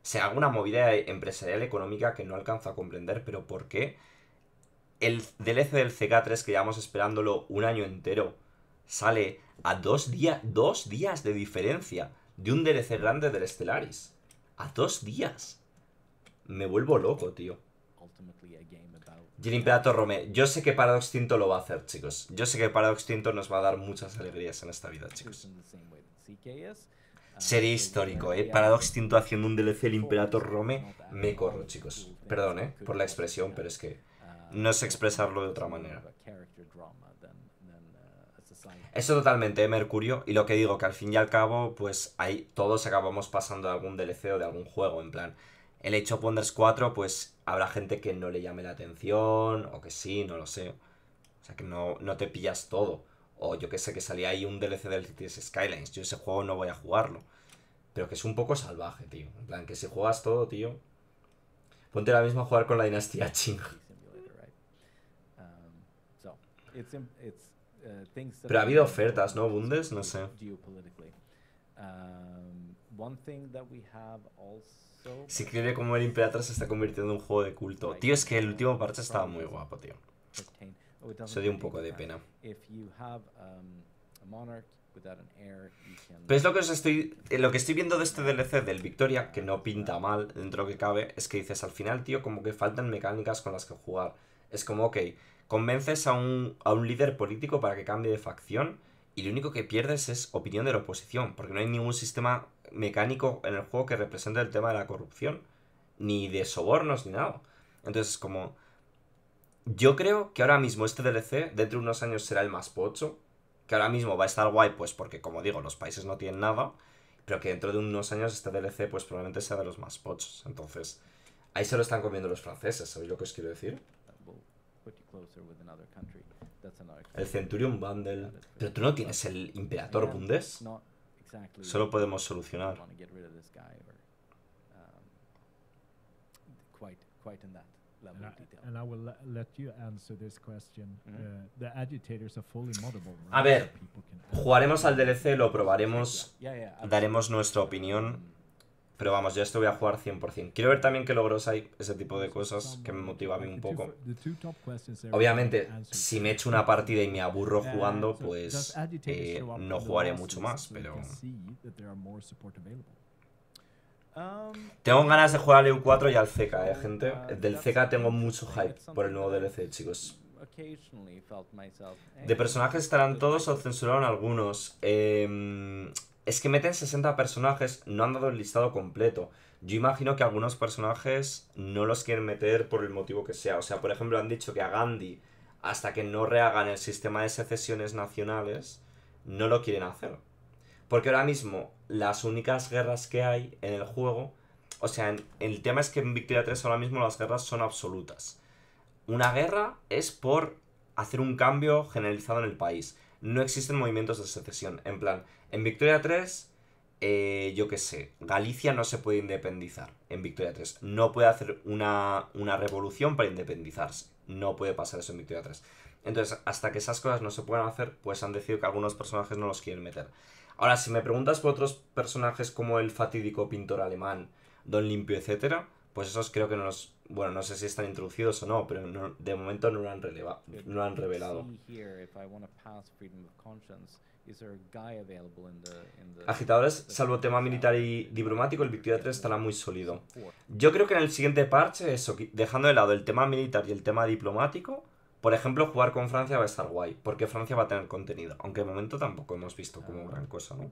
Se haga una movida empresarial económica que no alcanza a comprender, pero ¿por qué el DLC del CK3 que llevamos esperándolo un año entero sale a dos, días días de diferencia de un DLC grande del Stellaris? A dos días. Me vuelvo loco, tío el Imperator Rome, yo sé que Paradox Tinto lo va a hacer, chicos. Yo sé que Paradox Tinto nos va a dar muchas alegrías en esta vida, chicos. Ah, Sería histórico, ¿eh? Paradox Tinto haciendo un DLC el Imperator Rome, me corro, chicos. Perdón, ¿eh? Por la expresión, pero es que ah, no sé expresarlo de otra manera. Uh, Eso totalmente, ¿eh? Mercurio. Y lo que digo, que al fin y al cabo, pues ahí todos acabamos pasando de algún DLC o de algún juego, en plan el hecho of Wonders 4, pues habrá gente que no le llame la atención, o que sí, no lo sé. O sea, que no, te pillas todo. O yo que sé, que salía ahí un DLC del Cities Skylines. Yo ese juego no voy a jugarlo. Pero que es un poco salvaje, tío. En plan, que si juegas todo, tío. Ponte ahora mismo a jugar con la dinastía Ching. Um, uh, Pero ha habido ofertas, ¿no? Bundes, no sé si cree como el Imperator se está convirtiendo en un juego de culto. Tío, es que el último parche estaba muy guapo, tío. Oh, se dio un poco de pena. Um, Pero es lo que os estoy. Eh, lo que estoy viendo de este DLC del Victoria, que no pinta mal dentro que cabe, es que dices al final, tío, como que faltan mecánicas con las que jugar. Es como, ok, convences a un, a un líder político para que cambie de facción y lo único que pierdes es opinión de la oposición, porque no hay ningún sistema mecánico en el juego que representa el tema de la corrupción, ni de sobornos, ni nada. Entonces, como. Yo creo que ahora mismo este DLC, dentro de unos años, será el más pocho. Que ahora mismo va a estar guay, pues porque, como digo, los países no tienen nada. Pero que dentro de unos años este DLC, pues probablemente sea de los más pochos. Entonces, ahí se lo están comiendo los franceses, ¿sabéis lo que os quiero decir? El Centurion Bundle. Pero tú no tienes el Imperator Bundes. Solo podemos solucionar. A ver, jugaremos al DLC, lo probaremos, daremos nuestra opinión. Mm-hmm. Pero vamos, yo esto voy a jugar 100%. Quiero ver también qué logros hay, ese tipo de cosas que me motiva a mí un poco. Obviamente, si me echo una partida y me aburro jugando, pues eh, no jugaré mucho más, pero... Tengo ganas de jugar al EU4 y al CK, eh, gente. Del CK tengo mucho hype por el nuevo DLC, chicos. De personajes estarán todos o censuraron algunos. Eh... Es que meten 60 personajes, no han dado el listado completo. Yo imagino que algunos personajes no los quieren meter por el motivo que sea. O sea, por ejemplo, han dicho que a Gandhi, hasta que no rehagan el sistema de secesiones nacionales, no lo quieren hacer. Porque ahora mismo las únicas guerras que hay en el juego, o sea, el tema es que en Victoria 3 ahora mismo las guerras son absolutas. Una guerra es por hacer un cambio generalizado en el país. No existen movimientos de secesión. En plan, en Victoria 3, eh, yo qué sé, Galicia no se puede independizar en Victoria 3. No puede hacer una, revolución para independizarse. No puede pasar eso en Victoria 3. Entonces, hasta que esas cosas no se puedan hacer, pues han decidido que algunos personajes no los quieren meter. Ahora, si me preguntas por otros personajes como el fatídico pintor alemán, Don Limpio, etc., pues esos creo que no los... Bueno, no sé si están introducidos o no, pero de momento no lo han, releva, no han revelado. Agitadores, salvo tema militar y diplomático, el victoria 3 estará muy sólido. Yo creo que en el siguiente parche, eso, dejando de lado el tema militar y el tema diplomático, por ejemplo, jugar con Francia va a estar guay, porque Francia va a tener contenido, aunque de momento tampoco hemos visto como gran um, cosa, ¿no?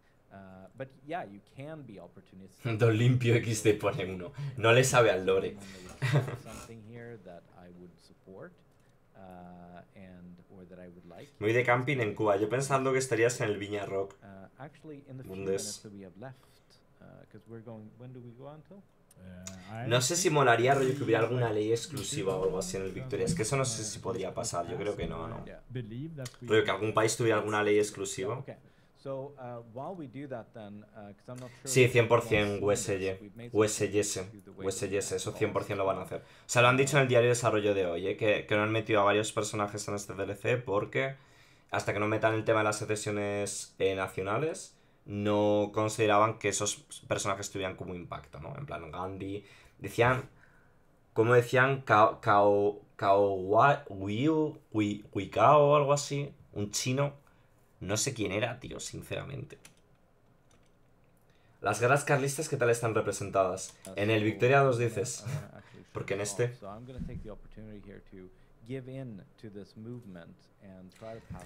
Ah, Don Limpio XD pone uno. No le sabe al lore. Muy de camping en Cuba. Yo pensando que estarías en el Viña Rock. Ah, no sé si molaría que hubiera alguna ley exclusiva o algo así en el Victoria. Es que eso no sé eh, si podría pasar. Yo creo que no, no. Rollo que algún país tuviera alguna ley exclusiva. Sí, 100% USY, USYS, USYS, eso 100% lo van a hacer. O sea, lo han dicho en el diario de desarrollo de hoy, eh, que, no han metido a varios personajes en este DLC porque hasta que no metan el tema de las secesiones eh, nacionales, no consideraban que esos personajes tuvieran como impacto, ¿no? En plan, Gandhi, decían, como decían, Cao, Cao, Cao, o algo así, un chino, no sé quién era, tío, sinceramente. Las guerras carlistas, ¿qué tal están representadas? En el Victoria 2 dices. Porque en este...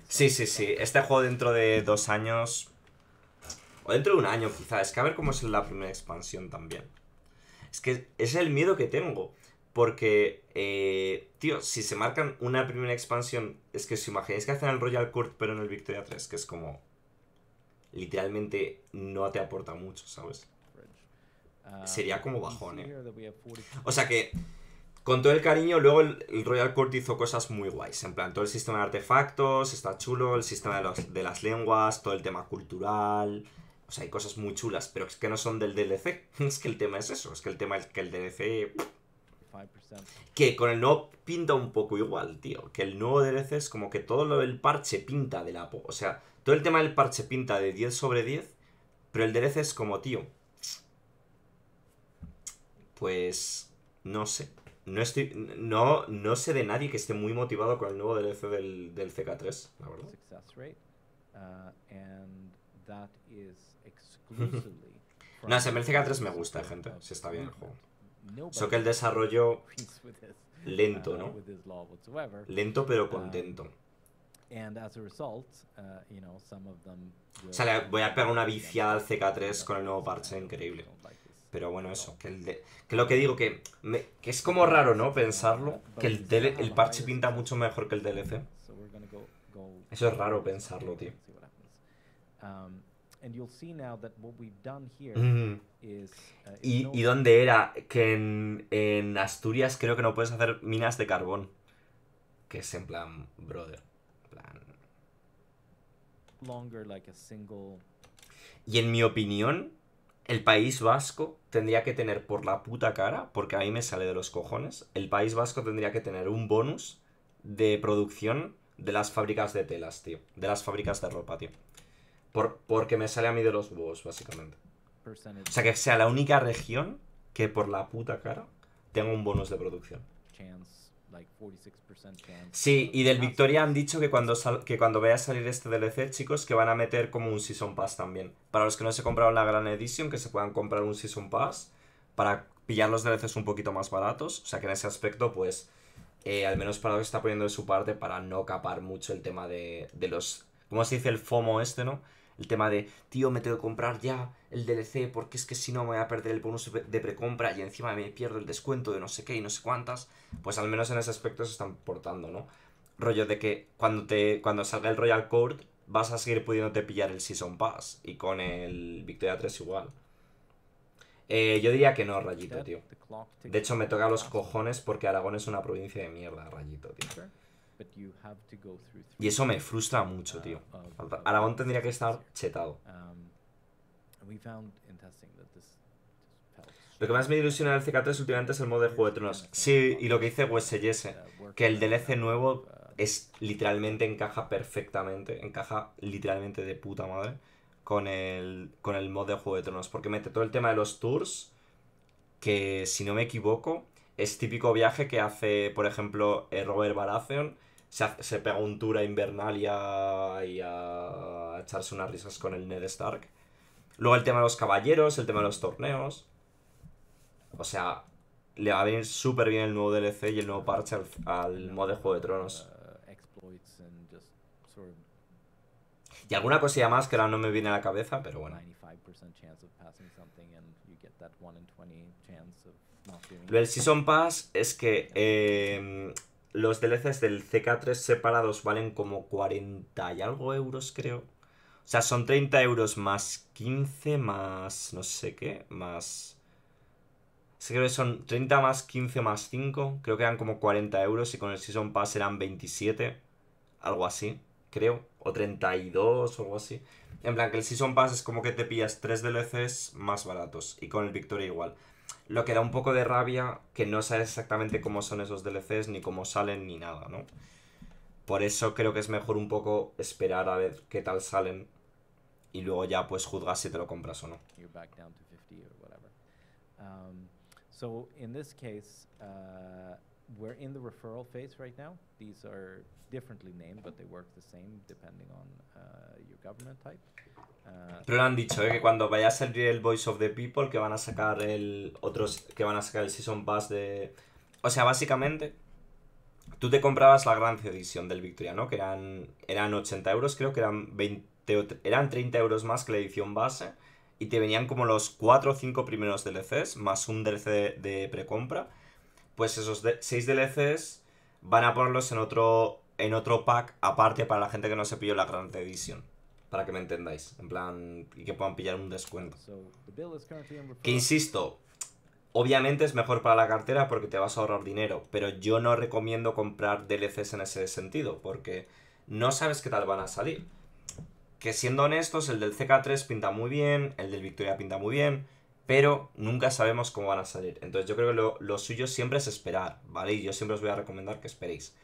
Sí, sí, sí. Este juego dentro de dos años... O dentro de un año quizás. Es que a ver cómo es la primera expansión también. Es que es el miedo que tengo. Porque, eh, tío, si se marcan una primera expansión, es que si imagináis que hacen el Royal Court pero en el Victoria 3, que es como. Literalmente no te aporta mucho, ¿sabes? Sería ah, como bajón, ¿eh? O sea que, con todo el cariño, luego el, Royal Court hizo cosas muy guays. En plan, todo el sistema de artefactos está chulo, el sistema de, de las lenguas, todo el tema cultural. O sea, hay cosas muy chulas, pero es que no son del DLC. <laughs> Es que el tema es eso, es que el tema es que el DLC. Que con el nuevo pinta un poco igual, tío. Que el nuevo DLC es como que todo lo del parche pinta de la... O sea, todo el tema del parche pinta de 10 sobre 10, pero el DLC es como, tío... Pues... No sé. No, estoy, no, no sé de nadie que esté muy motivado con el nuevo DLC del, del CK3, la verdad. Uh, <laughs> no, se me el CK3 me gusta, gente. si está bien el juego. Eso que el desarrollo lento, uh, ¿no? Lento pero uh, contento. Uh, o sea, voy a pegar una viciada al CK3 con el nuevo parche, increíble. Pero bueno, eso, que, lo que digo, que, es como raro, ¿no? Pensarlo, que el, e, el parche pinta mucho mejor que el DLC. E eso es raro pensarlo, tío. ¿Y, ¿Y, dónde era? Que en, Asturias creo que no puedes hacer minas de carbón. Que es en plan, brother. Plan... Y en mi opinión, el País Vasco tendría que tener por la puta cara, porque a mí me sale de los cojones, el País Vasco tendría que tener un bonus de producción de las fábricas de telas, tío. De las fábricas de ropa, tío porque me sale a mí de los huevos, básicamente. O sea, que sea la única región que por la puta cara tenga un bonus de producción. Sí, y del Victoria han dicho que cuando, que cuando vaya a salir este DLC, chicos, que van a meter como un Season Pass también. Para los que no se compraron la Gran Edition, que se puedan comprar un Season Pass para pillar los DLCs un poquito más baratos. O sea que en ese aspecto, pues, eh, al menos para lo que está poniendo de su parte para no capar mucho el tema de, de los... ¿Cómo se dice el FOMO este, no? el tema de, tío, me tengo que comprar ya el DLC porque es que si no me voy a perder el bonus de precompra y encima me pierdo el descuento de no sé qué y no sé cuántas, pues al menos en ese aspecto se están portando, ¿no? Rollo de que cuando, te, cuando salga el Royal Court vas a seguir pudiéndote pillar el Season Pass y con el Victoria 3 igual. Eh, yo diría que no, Rayito, tío. De hecho, me toca los cojones porque Aragón es una provincia de mierda, Rayito, tío. Y eso me frustra mucho, uh, tío. Aragón tendría que estar chetado. Um, lo que más me ilusiona del CK3 últimamente es el mod de Juego de Tronos. Sí, y lo que dice WSJS, que el DLC nuevo uh, es literalmente encaja perfectamente, encaja literalmente de puta madre con el, con el mod de Juego de Tronos, porque mete todo el tema de los tours, que si no me equivoco, es típico viaje que hace, por ejemplo, eh, Robert Baratheon se, se pega un tour a Invernalia y a, echarse unas risas con el Ned Stark. Luego el tema de los caballeros, el tema de los torneos. O sea, le va a venir súper bien el nuevo DLC y el nuevo parche al, modo de Juego de Tronos. Uh, y alguna cosilla más que ahora no me viene a la cabeza, pero bueno. del Season Pass es que eh, los DLCs del CK3 separados valen como 40 y algo euros, creo. O sea, son 30 euros más 15 más no sé qué, más... Sí, creo que son 30 más 15 más 5, creo que eran como 40 euros y con el Season Pass eran 27, algo así, creo, o 32 o algo así. En plan, que el Season Pass es como que te pillas 3 DLCs más baratos y con el Victoria igual. Lo que da un poco de rabia que no sabes exactamente cómo son esos DLCs, ni cómo salen, ni nada, ¿no? Por eso creo que es mejor un poco esperar a ver qué tal salen y luego ya pues juzgas si te lo compras o no. in we're in the referral phase right now. These are differently named, but they work the same depending on uh, your government type. Uh, Pero lo han dicho ¿eh? que cuando vaya a salir el Voice of the People, que van a sacar el otros, que van a sacar el Season Pass de, o sea, básicamente tú te comprabas la gran edición del Victoria, ¿no? Que eran eran 80 euros, creo que eran 20, eran 30 euros más que la edición base y te venían como los 4 o 5 primeros DLCs más un DLC de precompra pues esos 6 DLCs van a ponerlos en otro, en otro pack aparte para la gente que no se pilló la Grand Edition. Para que me entendáis, en plan, y que puedan pillar un descuento. Que insisto, obviamente es mejor para la cartera porque te vas a ahorrar dinero, pero yo no recomiendo comprar DLCs en ese sentido, porque no sabes qué tal van a salir. Que siendo honestos, el del CK3 pinta muy bien, el del Victoria pinta muy bien, pero nunca sabemos cómo van a salir. Entonces yo creo que lo, suyo siempre es esperar, ¿vale? Y yo siempre os voy a recomendar que esperéis.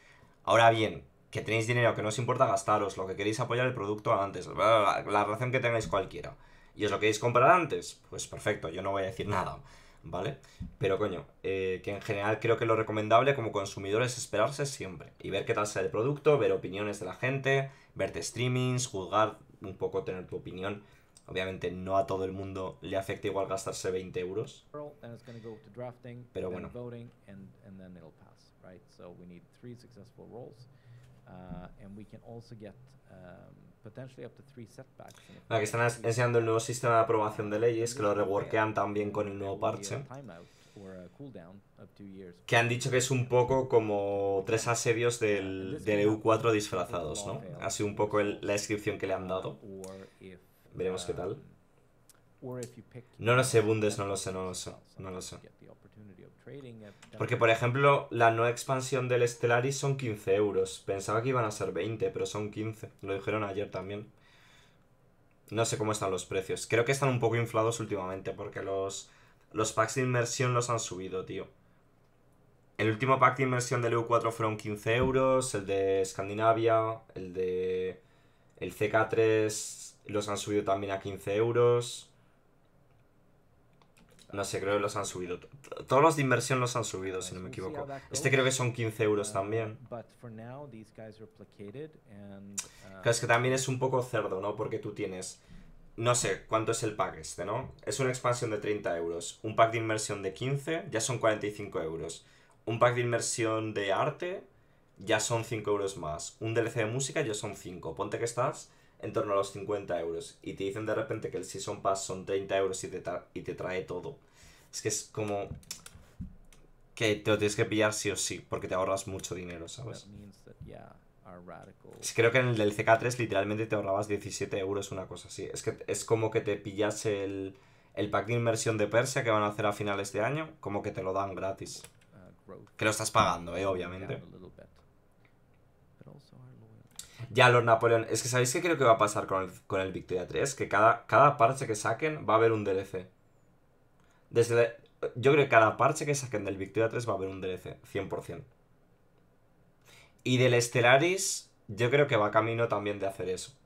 Ahora bien, que tenéis dinero, que no os importa gastaros, lo que queréis apoyar el producto antes, la, razón que tengáis cualquiera. Y os lo queréis comprar antes, pues perfecto, yo no voy a decir nada, ¿vale? Pero coño, eh, que en general creo que lo recomendable como consumidor es esperarse siempre y ver qué tal sea el producto, ver opiniones de la gente, verte streamings, juzgar un poco, tener tu opinión Obviamente no a todo el mundo le afecta igual gastarse 20 euros. Pero bueno. que están enseñando el nuevo sistema de aprobación de leyes, que lo reworkean también con el nuevo parche. Que han dicho que es un poco como tres asedios del, EU4 e disfrazados, ¿no? Ha sido un poco la descripción que le han dado. Veremos qué tal. No lo sé, Bundes, no lo sé, no lo sé, no lo sé. Porque, por ejemplo, la no expansión del Stellaris son 15 euros. Pensaba que iban a ser 20, pero son 15. Lo dijeron ayer también. No sé cómo están los precios. Creo que están un poco inflados últimamente porque los, los packs de inmersión los han subido, tío. El último pack de inmersión del EU4 fueron 15 euros, el de Escandinavia, el de... El CK3 los han subido también a 15 euros. No sé, creo que los han subido. Todos los de inversión los han subido, si no me equivoco. Este creo que son 15 euros también. pero uh, es que también es un poco cerdo, ¿no? Porque tú tienes... No sé cuánto es el pack este, ¿no? Es una expansión de 30 euros. Un pack de inversión de 15, ya son 45 euros. Un pack de inversión de arte, ya son 5 euros más. Un DLC de música, ya son 5. Ponte que estás en torno a los 50 euros y te dicen de repente que el Season Pass son 30 euros y te, trae todo. Es que es como que te lo tienes que pillar sí o sí, porque te ahorras mucho dinero, ¿sabes? creo que en el del CK3 literalmente te ahorrabas 17 euros, una cosa así. Es que es como que te pillas el, pack de inversión de Persia que van a hacer a finales de año, como que te lo dan gratis. Uh, que lo estás pagando, eh, obviamente. Ya, los Napoleón. Es que sabéis qué creo que va a pasar con el, Victoria 3, que cada, cada parche que saquen va a haber un DLC. Desde, yo creo que cada parche que saquen del Victoria 3 va a haber un DLC, 100%. Y del Stellaris, yo creo que va camino también de hacer eso.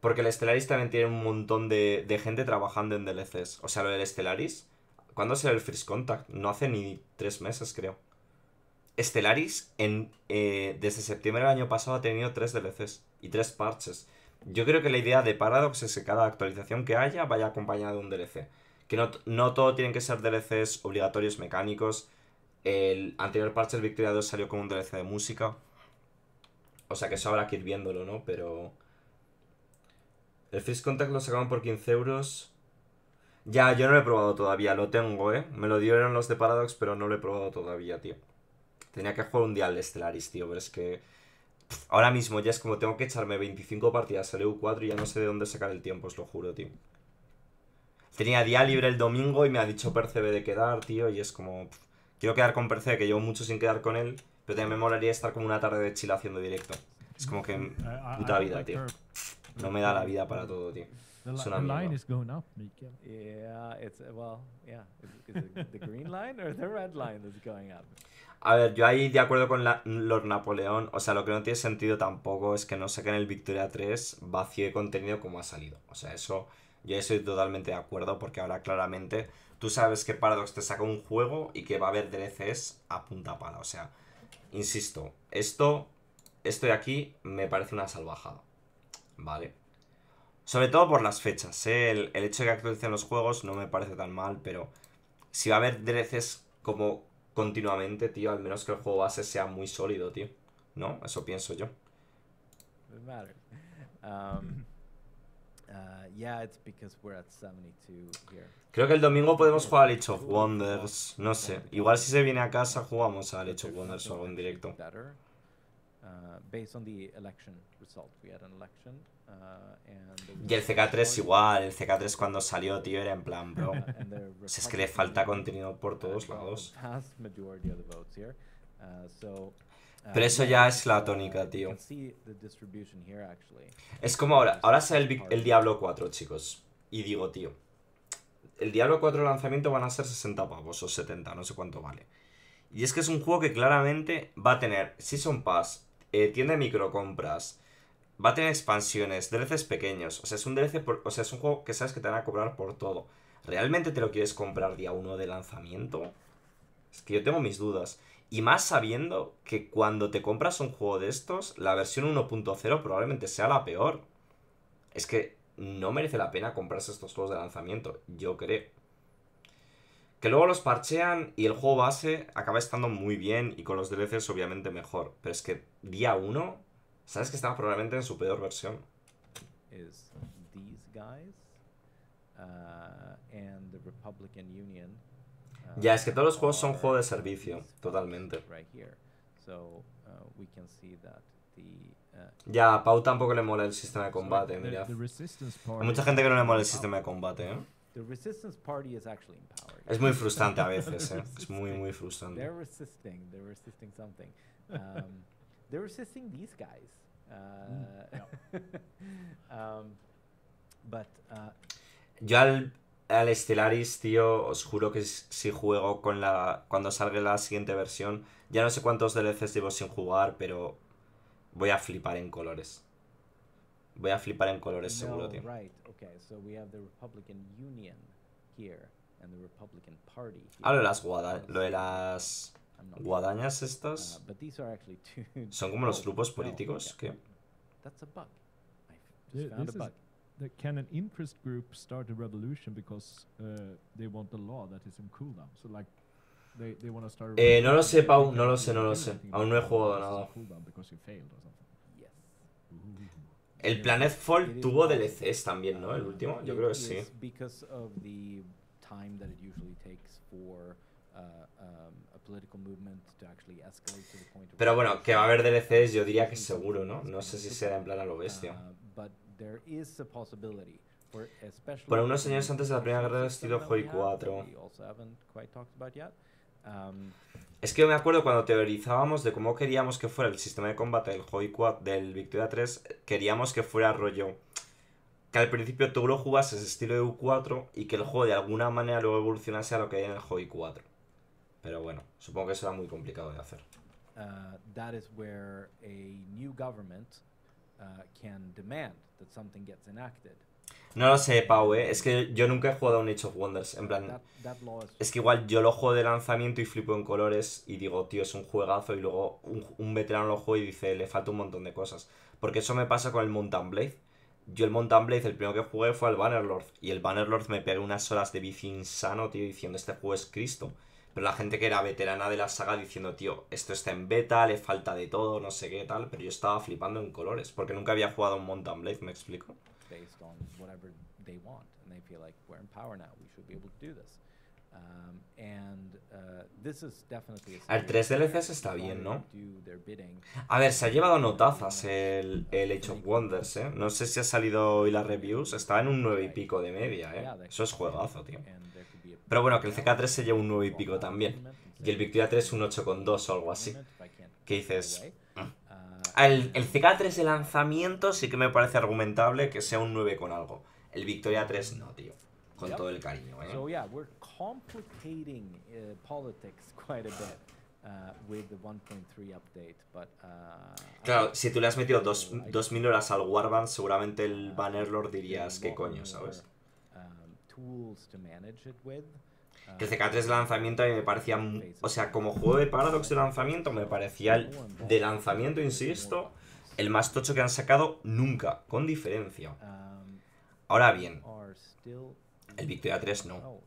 Porque el Stellaris también tiene un montón de, gente trabajando en DLCs. O sea, lo del Stellaris, ¿cuándo será el First Contact? No hace ni tres meses, creo. Stellaris, en, eh, desde septiembre del año pasado, ha tenido tres DLCs y tres parches. Yo creo que la idea de Paradox es que cada actualización que haya vaya acompañada de un DLC. Que no, todo tienen que ser DLCs obligatorios mecánicos. El anterior parche, el Victoria 2, salió con un DLC de música. O sea que eso habrá que ir viéndolo, ¿no? Pero... El First Contact lo sacaban por 15 euros. Ya, yo no lo he probado todavía, lo tengo, ¿eh? Me lo dieron los de Paradox, pero no lo he probado todavía, tío. Tenía que jugar un día de Stellaris, tío, pero es que... Ahora mismo ya es como tengo que echarme 25 partidas al EU4 y ya no sé de dónde sacar el tiempo, os lo juro, tío. Tenía día libre el domingo y me ha dicho Percebe de quedar, tío, y es como... quiero quedar con Percebe, que llevo mucho sin quedar con él, pero también me molaría estar como una tarde de chila haciendo directo. Es como que... Mm, puta vida, tío. No me da la vida para todo, tío. Es una mierda. Yeah, it's, a ver, yo ahí de acuerdo con Lord Napoleón, o sea, lo que no tiene sentido tampoco es que no saquen el Victoria 3 vacío de contenido como ha salido. O sea, eso yo estoy totalmente de acuerdo porque ahora claramente tú sabes que Paradox te saca un juego y que va a haber DLCs a punta pala. O sea, insisto, esto, esto de aquí me parece una salvajada. Vale. Sobre todo por las fechas, ¿eh? el, hecho de que actualicen los juegos no me parece tan mal, pero si va a haber DLCs como continuamente, tío, al menos que el juego base sea muy sólido, tío. ¿No? Eso pienso yo. Creo que el domingo podemos jugar a of Wonders. No sé. Igual si se viene a casa jugamos a Leech of Wonders o algo en directo y el CK3 igual, el CK3 cuando salió, tío, era en plan, bro. <laughs> <laughs> si es que le falta contenido por todos lados. Uh, uh, Pero eso ya es la tónica, tío. Es como ahora, ahora sale el Diablo 4, chicos. Y digo, tío, el Diablo 4 lanzamiento van a ser 60 pavos o 70, no sé cuánto vale. Y es que es un juego que claramente va a tener Season Pass, eh, tiene microcompras, va a tener expansiones, DLCs pequeños, o sea, es un o sea, es un juego que sabes que te van a cobrar por todo. ¿Realmente te lo quieres comprar día 1 de lanzamiento? Es que yo tengo mis dudas. Y más sabiendo que cuando te compras un juego de estos, la versión 1.0 probablemente sea la peor. Es que no merece la pena comprarse estos juegos de lanzamiento, yo creo. Que luego los parchean y el juego base acaba estando muy bien y con los DLCs obviamente mejor. Pero es que día 1, sabes que estaba probablemente en su peor versión. Uh, uh, ya, es que todos los juegos son juego de servicio, totalmente. Uh, ya, a Pau tampoco le mola el sistema de combate, mira Hay mucha gente que no le mola el sistema de combate, ¿eh? Es muy frustrante a veces, <laughs> eh. es muy, muy frustrante. Yo al, al Stellaris, tío, os juro que si juego con la cuando salga la siguiente versión, ya no sé cuántos DLCs llevo sin jugar, pero voy a flipar en colores. Voy a flipar en colores seguro, tío. Ah, lo de las, guada lo de las guadañas estas uh, <laughs> son como los oh, grupos políticos que... that can an interest group start a revolution because uh, they want the law that is in cooldown? So like they, they want to start. A eh, no lo sé, Pau. No lo sé, no lo sé. Aún no he jugado nada. El Planetfall tuvo DLCs también, ¿no? El último, yo creo que sí. Pero bueno, que va a haber DLCs, yo diría que seguro, ¿no? No sé si será en plan a lo bestia. Uh, Por unos años antes de la Primera Guerra del estilo Joy 4. Es que yo me acuerdo cuando teorizábamos de cómo queríamos que fuera el sistema de combate del Hoi Quad del Victoria 3, queríamos que fuera rollo. Que al principio tú lo jugases estilo u 4 y que el juego de alguna manera luego evolucionase a lo que hay en el Hoi 4. Pero bueno, supongo que eso era muy complicado de hacer. Uh, that is where a new government uh, can demand that something no lo sé, Pau, eh. Es que yo nunca he jugado a un Age of Wonders. En plan, es que igual yo lo juego de lanzamiento y flipo en colores y digo, tío, es un juegazo. Y luego un, veterano lo juega y dice, le falta un montón de cosas. Porque eso me pasa con el Mountain Blade. Yo el Mountain Blade, el primero que jugué fue al Bannerlord. Y el Bannerlord me pegó unas horas de bici insano, tío, diciendo, este juego es Cristo. Pero la gente que era veterana de la saga diciendo, tío, esto está en beta, le falta de todo, no sé qué tal. Pero yo estaba flipando en colores, porque nunca había jugado a un Mountain Blade, me explico based on whatever they a el 3 DLCs está bien, ¿no? A ver, se ha llevado notazas el, Age of Wonders, ¿eh? No sé si ha salido hoy las reviews, está en un 9 y pico de media, ¿eh? Eso es juegazo, tío. Pero bueno, que el CK3 se lleva un 9 y pico también. Y el Victoria 3 un 8,2 o algo así. ¿Qué dices? El, CK 3 de lanzamiento sí que me parece argumentable que sea un 9 con algo. El Victoria 3 no, tío. Con todo el cariño, ¿eh? update, uh, claro, si tú le has metido 2.000 horas al Warband, seguramente el uh, Bannerlord dirías qué coño, ¿sabes? Um, Ah. Que el CK3 lanzamiento a mí me parecía... O sea, como juego de Paradox de lanzamiento, me parecía el de lanzamiento, insisto, el más tocho que han sacado nunca, con diferencia. Um, Ahora bien, el Victoria 3 no. Oh,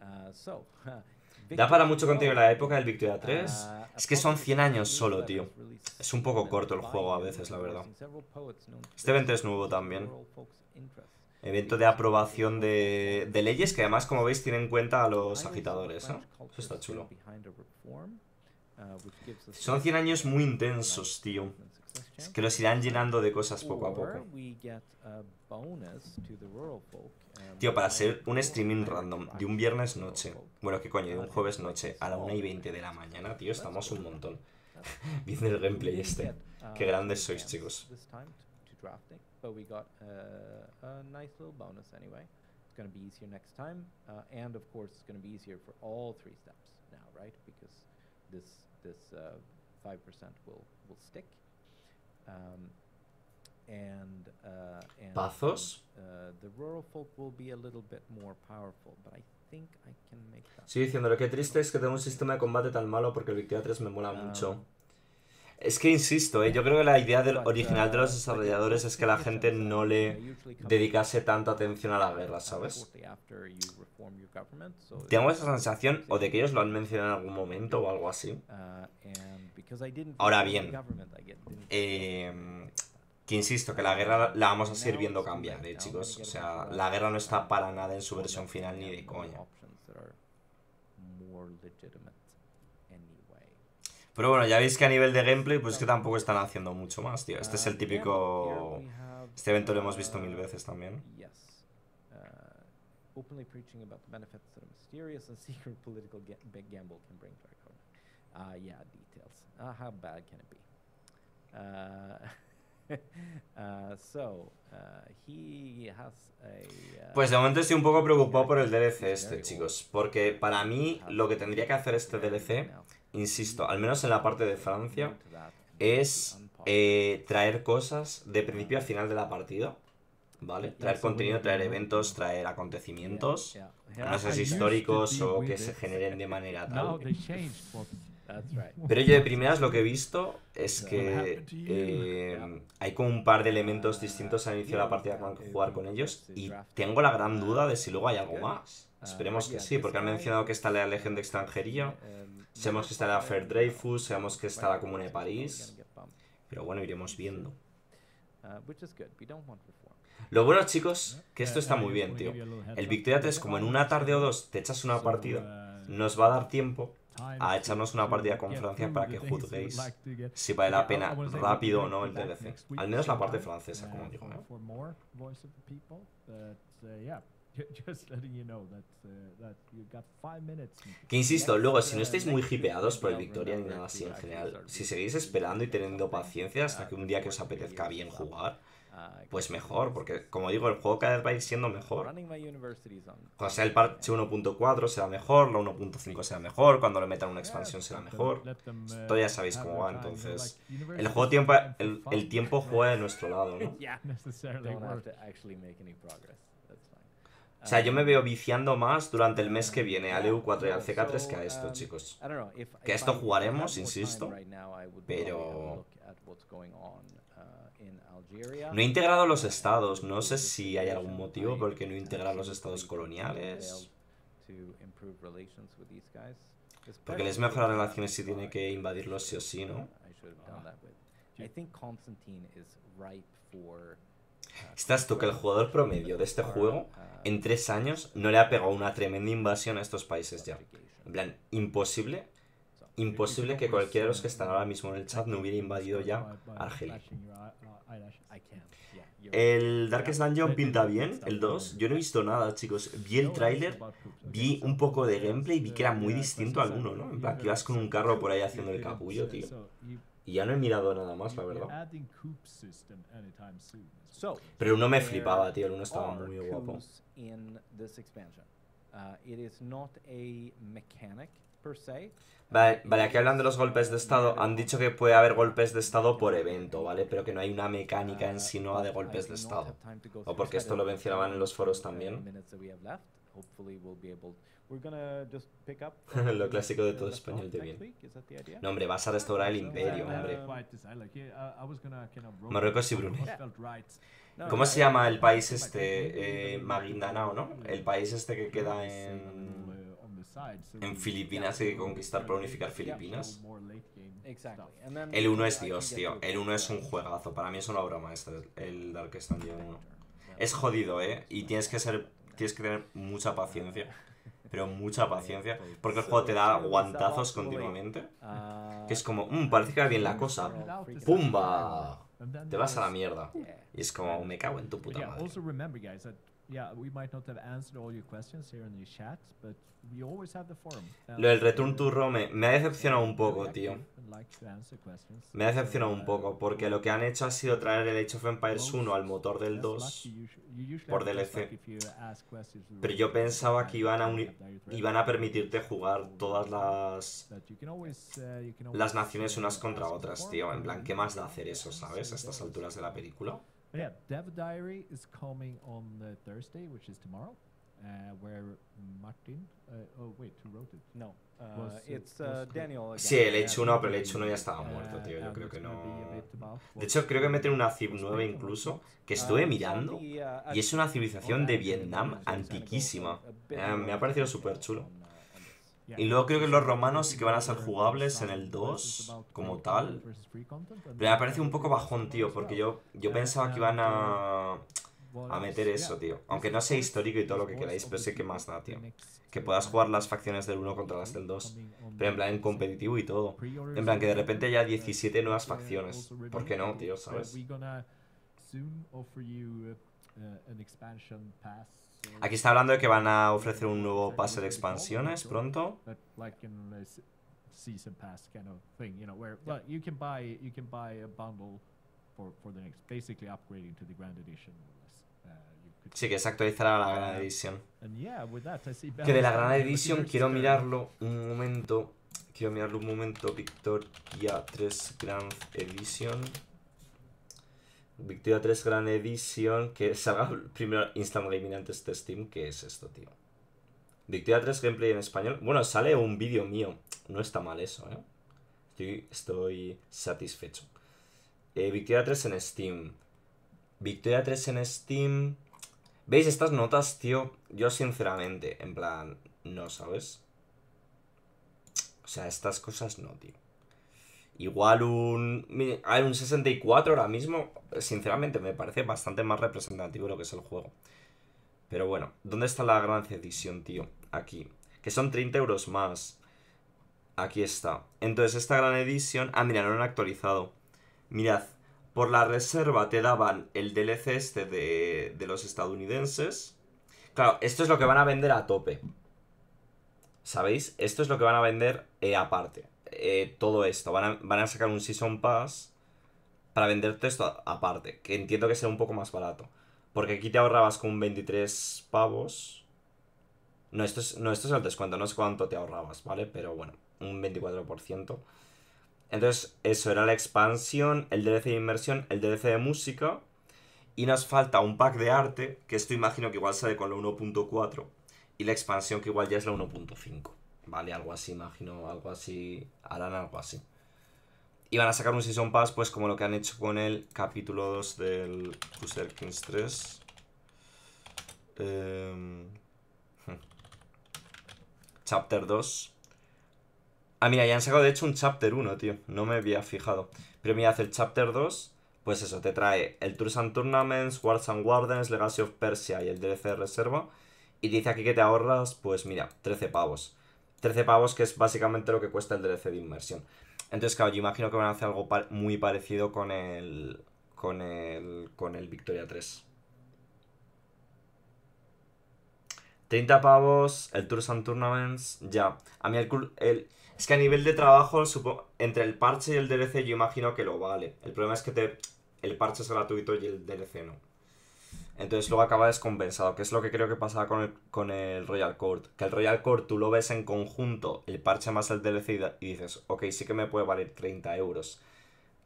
uh, uh, <laughs> da para mucho contenido la época del Victoria 3. Uh, es que son 100 años solo, tío. Es un poco corto el juego a veces, la verdad. Este evento es nuevo también evento de aprobación de, leyes que además, como veis, tiene en cuenta a los agitadores. ¿no? Eso está chulo. Son 100 años muy intensos, tío. que los irán llenando de cosas poco a poco. Um, tío, para ser un streaming random de un viernes noche, bueno, qué coño, de un jueves noche a la 1 y 20 de la mañana, tío, estamos un montón. <laughs> Viene el gameplay este. Qué grandes sois, chicos. but we got a, uh, a nice little bonus anyway. It's going to be easier next time, uh, and of course, it's going to be easier for all three steps now, right? Because this this uh, five uh, percent will will stick. Um, and uh, and Bathos. Uh, the rural folk will be a little bit more powerful, but I think I can make that. Sí, lo que triste es que tengo un sistema de combate tan malo porque el Victoria 3 me mola um, mucho. Es que insisto, ¿eh? yo creo que la idea original de los desarrolladores es que la gente no le dedicase tanta atención a la guerra, ¿sabes? Tengo esa sensación o de que ellos lo han mencionado en algún momento o algo así. Ahora bien, em, que insisto, que la guerra la vamos a seguir viendo cambiar, ¿eh, chicos? O sea, la guerra no está para nada en su versión final ni de coña. Pero bueno, ya veis que a nivel de gameplay, pues es que tampoco están haciendo mucho más, tío. Este es el ah, típico... Este evento lo hemos visto mil veces también. pues de momento estoy un poco preocupado por el DLC este, chicos, porque para mí lo que tendría que hacer este DLC insisto, al menos en la parte de Francia, es eh, traer cosas de principio a final de la partida. ¿Vale? Traer contenido, traer eventos, traer acontecimientos, no sé históricos o que se generen de manera <laughs> tal. Pero yo de primeras lo que he visto es que eh, hay como un par de elementos distintos al inicio de la partida que jugar con ellos y tengo la gran duda de si luego hay algo más. Esperemos uh, que sí, porque han mencionado que está la Legión de Extranjería, Sabemos que está la Fair Dreyfus, sabemos que está la Comune de París. Pero bueno, iremos viendo. Lo bueno, chicos, que esto está muy bien, tío. El Victoria 3, como en una tarde o dos te echas una partida, nos va a dar tiempo a echarnos una partida con Francia para que juzguéis si vale la pena rápido o no el DLC. Al menos la parte francesa, como digo. ¿no? Que insisto, luego, si no estáis muy hipeados por el Victoria ni nada así en general, si seguís esperando y teniendo paciencia hasta que un día que os apetezca bien jugar, ah, pues mejor, porque como digo, el juego cada vez va a ir siendo mejor. O sea el parche 1.4 será mejor, la 1.5 será mejor, cuando le metan una expansión será mejor. Esto uh, ya sabéis cómo va, entonces. El juego tiempo, el, tiempo juega de nuestro lado, ¿no? <laughs> O sea, yo me veo viciando más durante el mes que um, viene al EU4 e y al CK3 que a esto, um, chicos. Que a esto jugaremos, insisto, pero... Uh, no he integrado los estados, no sé si hay algún motivo por el que no integrar los estados coloniales. Porque les mejora relaciones si tiene que invadirlos sí o sí, ¿no? Estás tú que el jugador promedio de este juego en tres años no le ha pegado una tremenda invasión a estos países ya. En plan, imposible, imposible que cualquiera de los que están ahora mismo en el chat no hubiera invadido ya Argelia. El Darkest Dungeon pinta bien, el 2. Yo no he visto nada, chicos. Vi el tráiler, vi un poco de gameplay, vi que era muy distinto al 1, ¿no? En plan, que ibas con un carro por ahí haciendo el capullo, tío. Y ya no he mirado nada más, la verdad. Pero uno me flipaba, tío. El uno estaba muy guapo. Uh, vale, uh, aquí hablando de los golpes de estado, han dicho que puede haber golpes de estado por evento, ¿vale? Pero que no hay una mecánica en sí nueva de golpes de estado. O porque esto lo mencionaban en los foros también. <laughs> Lo clásico de todo español de bien. No, hombre, vas a restaurar el imperio, hombre. Marruecos y Brunei. ¿Cómo se llama el país este? Eh, Maguindanao, ¿no? El país este que queda en... Um, uh, en Filipinas hay que conquistar para unificar Filipinas. El 1 es Dios, tío. El 1 es un juegazo. Para mí es una obra maestra el que 1. Es jodido, ¿eh? Y tienes que ser... Tienes que tener mucha paciencia pero mucha paciencia, porque el juego te da guantazos continuamente, ah. que es como, mmm, parece que va bien la cosa, ¡pumba! Te vas a la mierda. Y es como, me cago en tu puta madre. Lo del Return to Rome me ha decepcionado un poco, tío. Me ha decepcionado un poco, porque lo que han hecho ha sido traer el Age of Empires 1 al motor del 2 por DLC. Pero yo pensaba que iban a, iban a permitirte jugar todas las, uh, las naciones unas contra otras, tío. En plan, ¿qué más da hacer eso, sabes? A estas alturas de la película. But yeah, Dev Diary is coming on the Thursday, which is tomorrow, uh, where Martin. Uh, oh wait, who wrote it? No, uh, it's uh, was Daniel. Again. Sí, el Edge 1, pero el Edge 1 ya estaba uh, muerto, tío. Yo uh, creo que no. De hecho, creo que meten una Civ 9 incluso, que estuve ah, mirando, y es una civilización de Vietnam antiquísima. Eh, me ha parecido súper chulo. Y luego creo que los romanos sí que van a ser jugables en el 2, como tal. Pero me parece un poco bajón, tío, porque yo, yo pensaba que iban a, a meter eso, tío. Aunque no sea histórico y todo lo que queráis, pero sé que más da, tío. Que puedas jugar las facciones del 1 contra las del 2. Pero en plan en competitivo y todo. En plan que de repente haya 17 nuevas facciones. ¿Por qué no, tío? ¿Sabes? Aquí está hablando de que van a ofrecer un nuevo pase de expansiones pronto. sí, que se actualizará la gran edición. que de la gran edición quiero mirarlo un momento, quiero mirarlo un momento, Victoria 3 Grand Edition. Victoria 3 Gran edición, que salga <laughs> primero Instant game antes de Steam, ¿qué es esto, tío? Victoria 3 Gameplay en español. Bueno, sale un vídeo mío. No está mal eso, ¿eh? Estoy, satisfecho. Eh, Victoria 3 en Steam. Victoria 3 en Steam. ¿Veis estas notas, tío? Yo sinceramente, en plan, no, ¿sabes? O sea, estas cosas no, tío. Igual un. Hay un 64 ahora mismo. Sinceramente, me parece bastante más representativo lo que es el juego. Pero bueno, ¿dónde está la gran edición, tío? Aquí. Que son 30 euros más. Aquí está. Entonces, esta gran edición. Ah, mira, no lo han actualizado. Mirad, por la reserva te daban el DLC este de, los estadounidenses. Claro, esto es lo que van a vender a tope. ¿Sabéis? Esto es lo que van a vender eh, aparte. Eh, todo esto. Van a, sacar un Season Pass para venderte esto aparte, que entiendo que sea un poco más barato. Porque aquí te ahorrabas con 23 pavos. No, esto es, no, es el descuento, no sé cuánto te ahorrabas, ¿vale? Pero bueno, un 24%. Entonces, eso era la expansión, el DLC de inversión el DLC de música. Y nos falta un pack de arte, que esto imagino que igual sale con la 1.4. Y la expansión que igual ya es la 1.5. ¿vale? Algo así, imagino, algo así, harán algo así. Y van a sacar un Season Pass, pues como lo que han hecho con el capítulo 2 del Crusader Kings 3. Em, hmm. Chapter 2. Ah, mira, ya han sacado de hecho un Chapter 1, tío. No me había fijado. Pero mira, el Chapter 2, pues eso, te trae el Tours and Tournaments, Wars and Wardens, Legacy of Persia y el DLC de reserva. Y dice aquí que te ahorras, pues mira, 13 pavos. 13 pavos, que es básicamente lo que cuesta el DLC de inmersión. Entonces, claro, yo imagino que van a hacer algo muy parecido con el, con el, con el Victoria 3. 30 pavos, el Tours and Tournaments, ya. A mí el, es que a nivel de trabajo, entre el parche y el DLC yo imagino que lo vale. El problema es que te, el parche es gratuito y el DLC no. Entonces luego acaba descompensado, que es lo que creo que pasaba con el, con el Royal Court. Que el Royal Court tú lo ves en conjunto, el parche más el DLC, y dices, ok, sí que me puede valer 30 euros.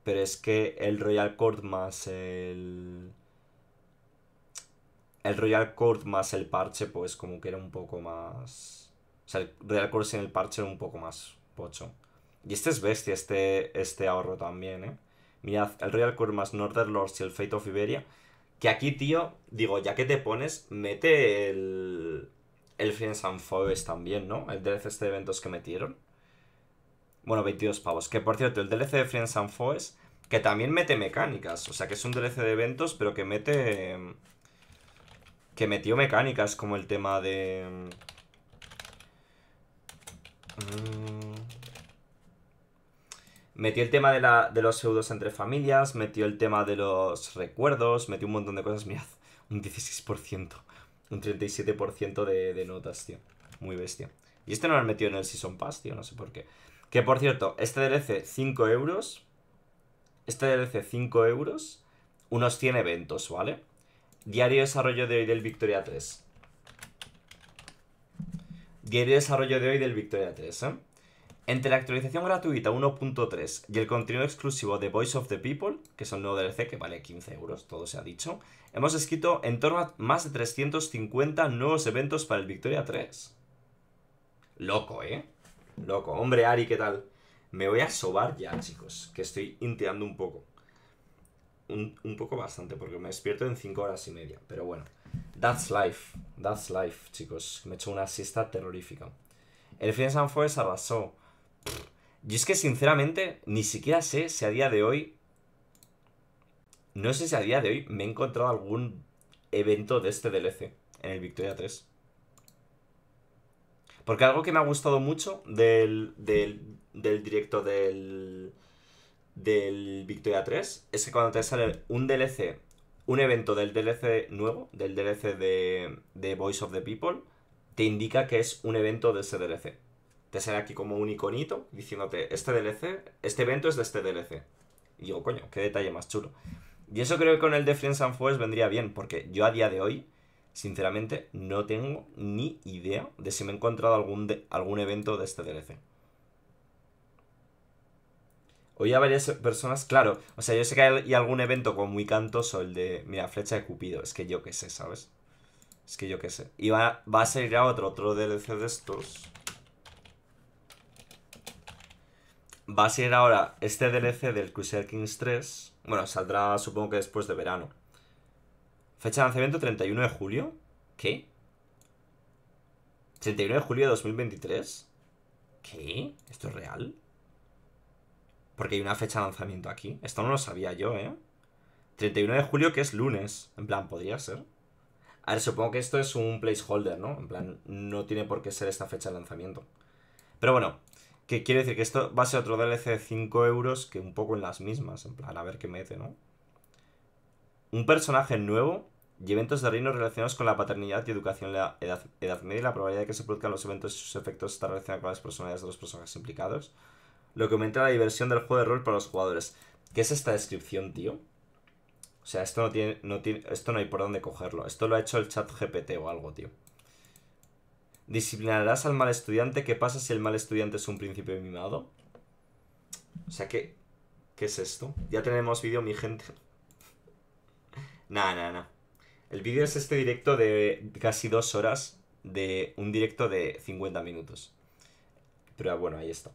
Pero es que el Royal Court más el... El Royal Court más el parche, pues como que era un poco más... O sea, el Royal Court sin el parche era un poco más pocho. Y este es bestia, este, este ahorro también, ¿eh? Mirad, el Royal Court más Northern Lords y el Fate of Iberia que aquí, tío, digo, ya que te pones, mete el. El Friends and Foes también, ¿no? El DLC este de eventos que metieron. Bueno, 22 pavos. Que por cierto, el DLC de Friends and Foes, que también mete mecánicas. O sea, que es un DLC de eventos, pero que mete. Que metió mecánicas, como el tema de. Mm, Metió el tema de, los pseudos entre familias, metió el tema de los recuerdos, metió un montón de cosas. Mirad, un 16%, un 37% de, de notas, tío. Muy bestia. Y este no lo han metido en el Season Pass, tío, no sé por qué. Que por cierto, este DLC 5 euros. Este DLC 5 euros. Unos 100 eventos, ¿vale? Diario de desarrollo de hoy del Victoria 3. Diario de desarrollo de hoy del Victoria 3, ¿eh? Entre la actualización gratuita 1.3 y el contenido exclusivo de Voice of the People, que es son nuevo DLC que vale 15 euros, todo se ha dicho, hemos escrito en torno a más de 350 nuevos eventos para el Victoria 3. Loco, ¿eh? Loco. Hombre, Ari, ¿qué tal? Me voy a sobar ya, chicos, que estoy inteando un poco. Un, poco bastante, porque me despierto en 5 horas y media. Pero bueno, that's life, that's life, chicos. Me he hecho una siesta terrorífica. El fin de San arrasó. Y es que sinceramente ni siquiera sé si a día de hoy... No sé si a día de hoy me he encontrado algún evento de este DLC en el Victoria 3. Porque algo que me ha gustado mucho del, directo del, del Victoria 3 es que cuando te sale un DLC, un evento del DLC nuevo, del DLC de, de Voice of the People, te indica que es un evento de ese DLC ser aquí como un iconito diciéndote, este DLC, este evento es de este DLC. Y digo, coño, qué detalle más chulo. Y eso creo que con el de Friends and Foes vendría bien, porque yo a día de hoy, sinceramente, no tengo ni idea de si me he encontrado algún, algún evento de este DLC. O a varias personas, claro, o sea, yo sé que hay algún evento como muy cantoso, el de, mira, flecha de Cupido, es que yo qué sé, ¿sabes? Es que yo qué sé. Y va, va a salir a otro, otro DLC de estos. va a ser ahora este DLC del Crusader Kings 3. Bueno, saldrá supongo que después de verano. Fecha de lanzamiento 31 de julio. ¿Qué? ¿31 de julio de 2023? ¿Qué? ¿Esto es real? Porque hay una fecha de lanzamiento aquí. Esto no lo sabía yo, ¿eh? 31 de julio, que es lunes. En plan, podría ser. A ver, supongo que esto es un placeholder, ¿no? En plan, no tiene por qué ser esta fecha de lanzamiento. Pero bueno, que quiere decir que esto va a ser otro DLC de 5 euros que un poco en las mismas, en plan, a ver qué mete, ¿no? Un personaje nuevo y eventos de reino relacionados con la paternidad y educación la edad, edad media y la probabilidad de que se produzcan los eventos y sus efectos está relacionado con las personalidades de los personajes implicados. Lo que aumenta la diversión del juego de rol para los jugadores. ¿Qué es esta descripción, tío? O sea, esto no tiene, no tiene, esto no hay por dónde cogerlo. Esto lo ha hecho el chat GPT o algo, tío. ¿Disciplinarás al mal estudiante? ¿Qué pasa si el mal estudiante es un príncipe mimado? O sea, ¿qué, ¿qué es esto? Ya tenemos vídeo, mi gente. <laughs> Nada, nah, nah. El vídeo es este directo de casi dos horas de un directo de 50 minutos. Pero bueno, ahí está.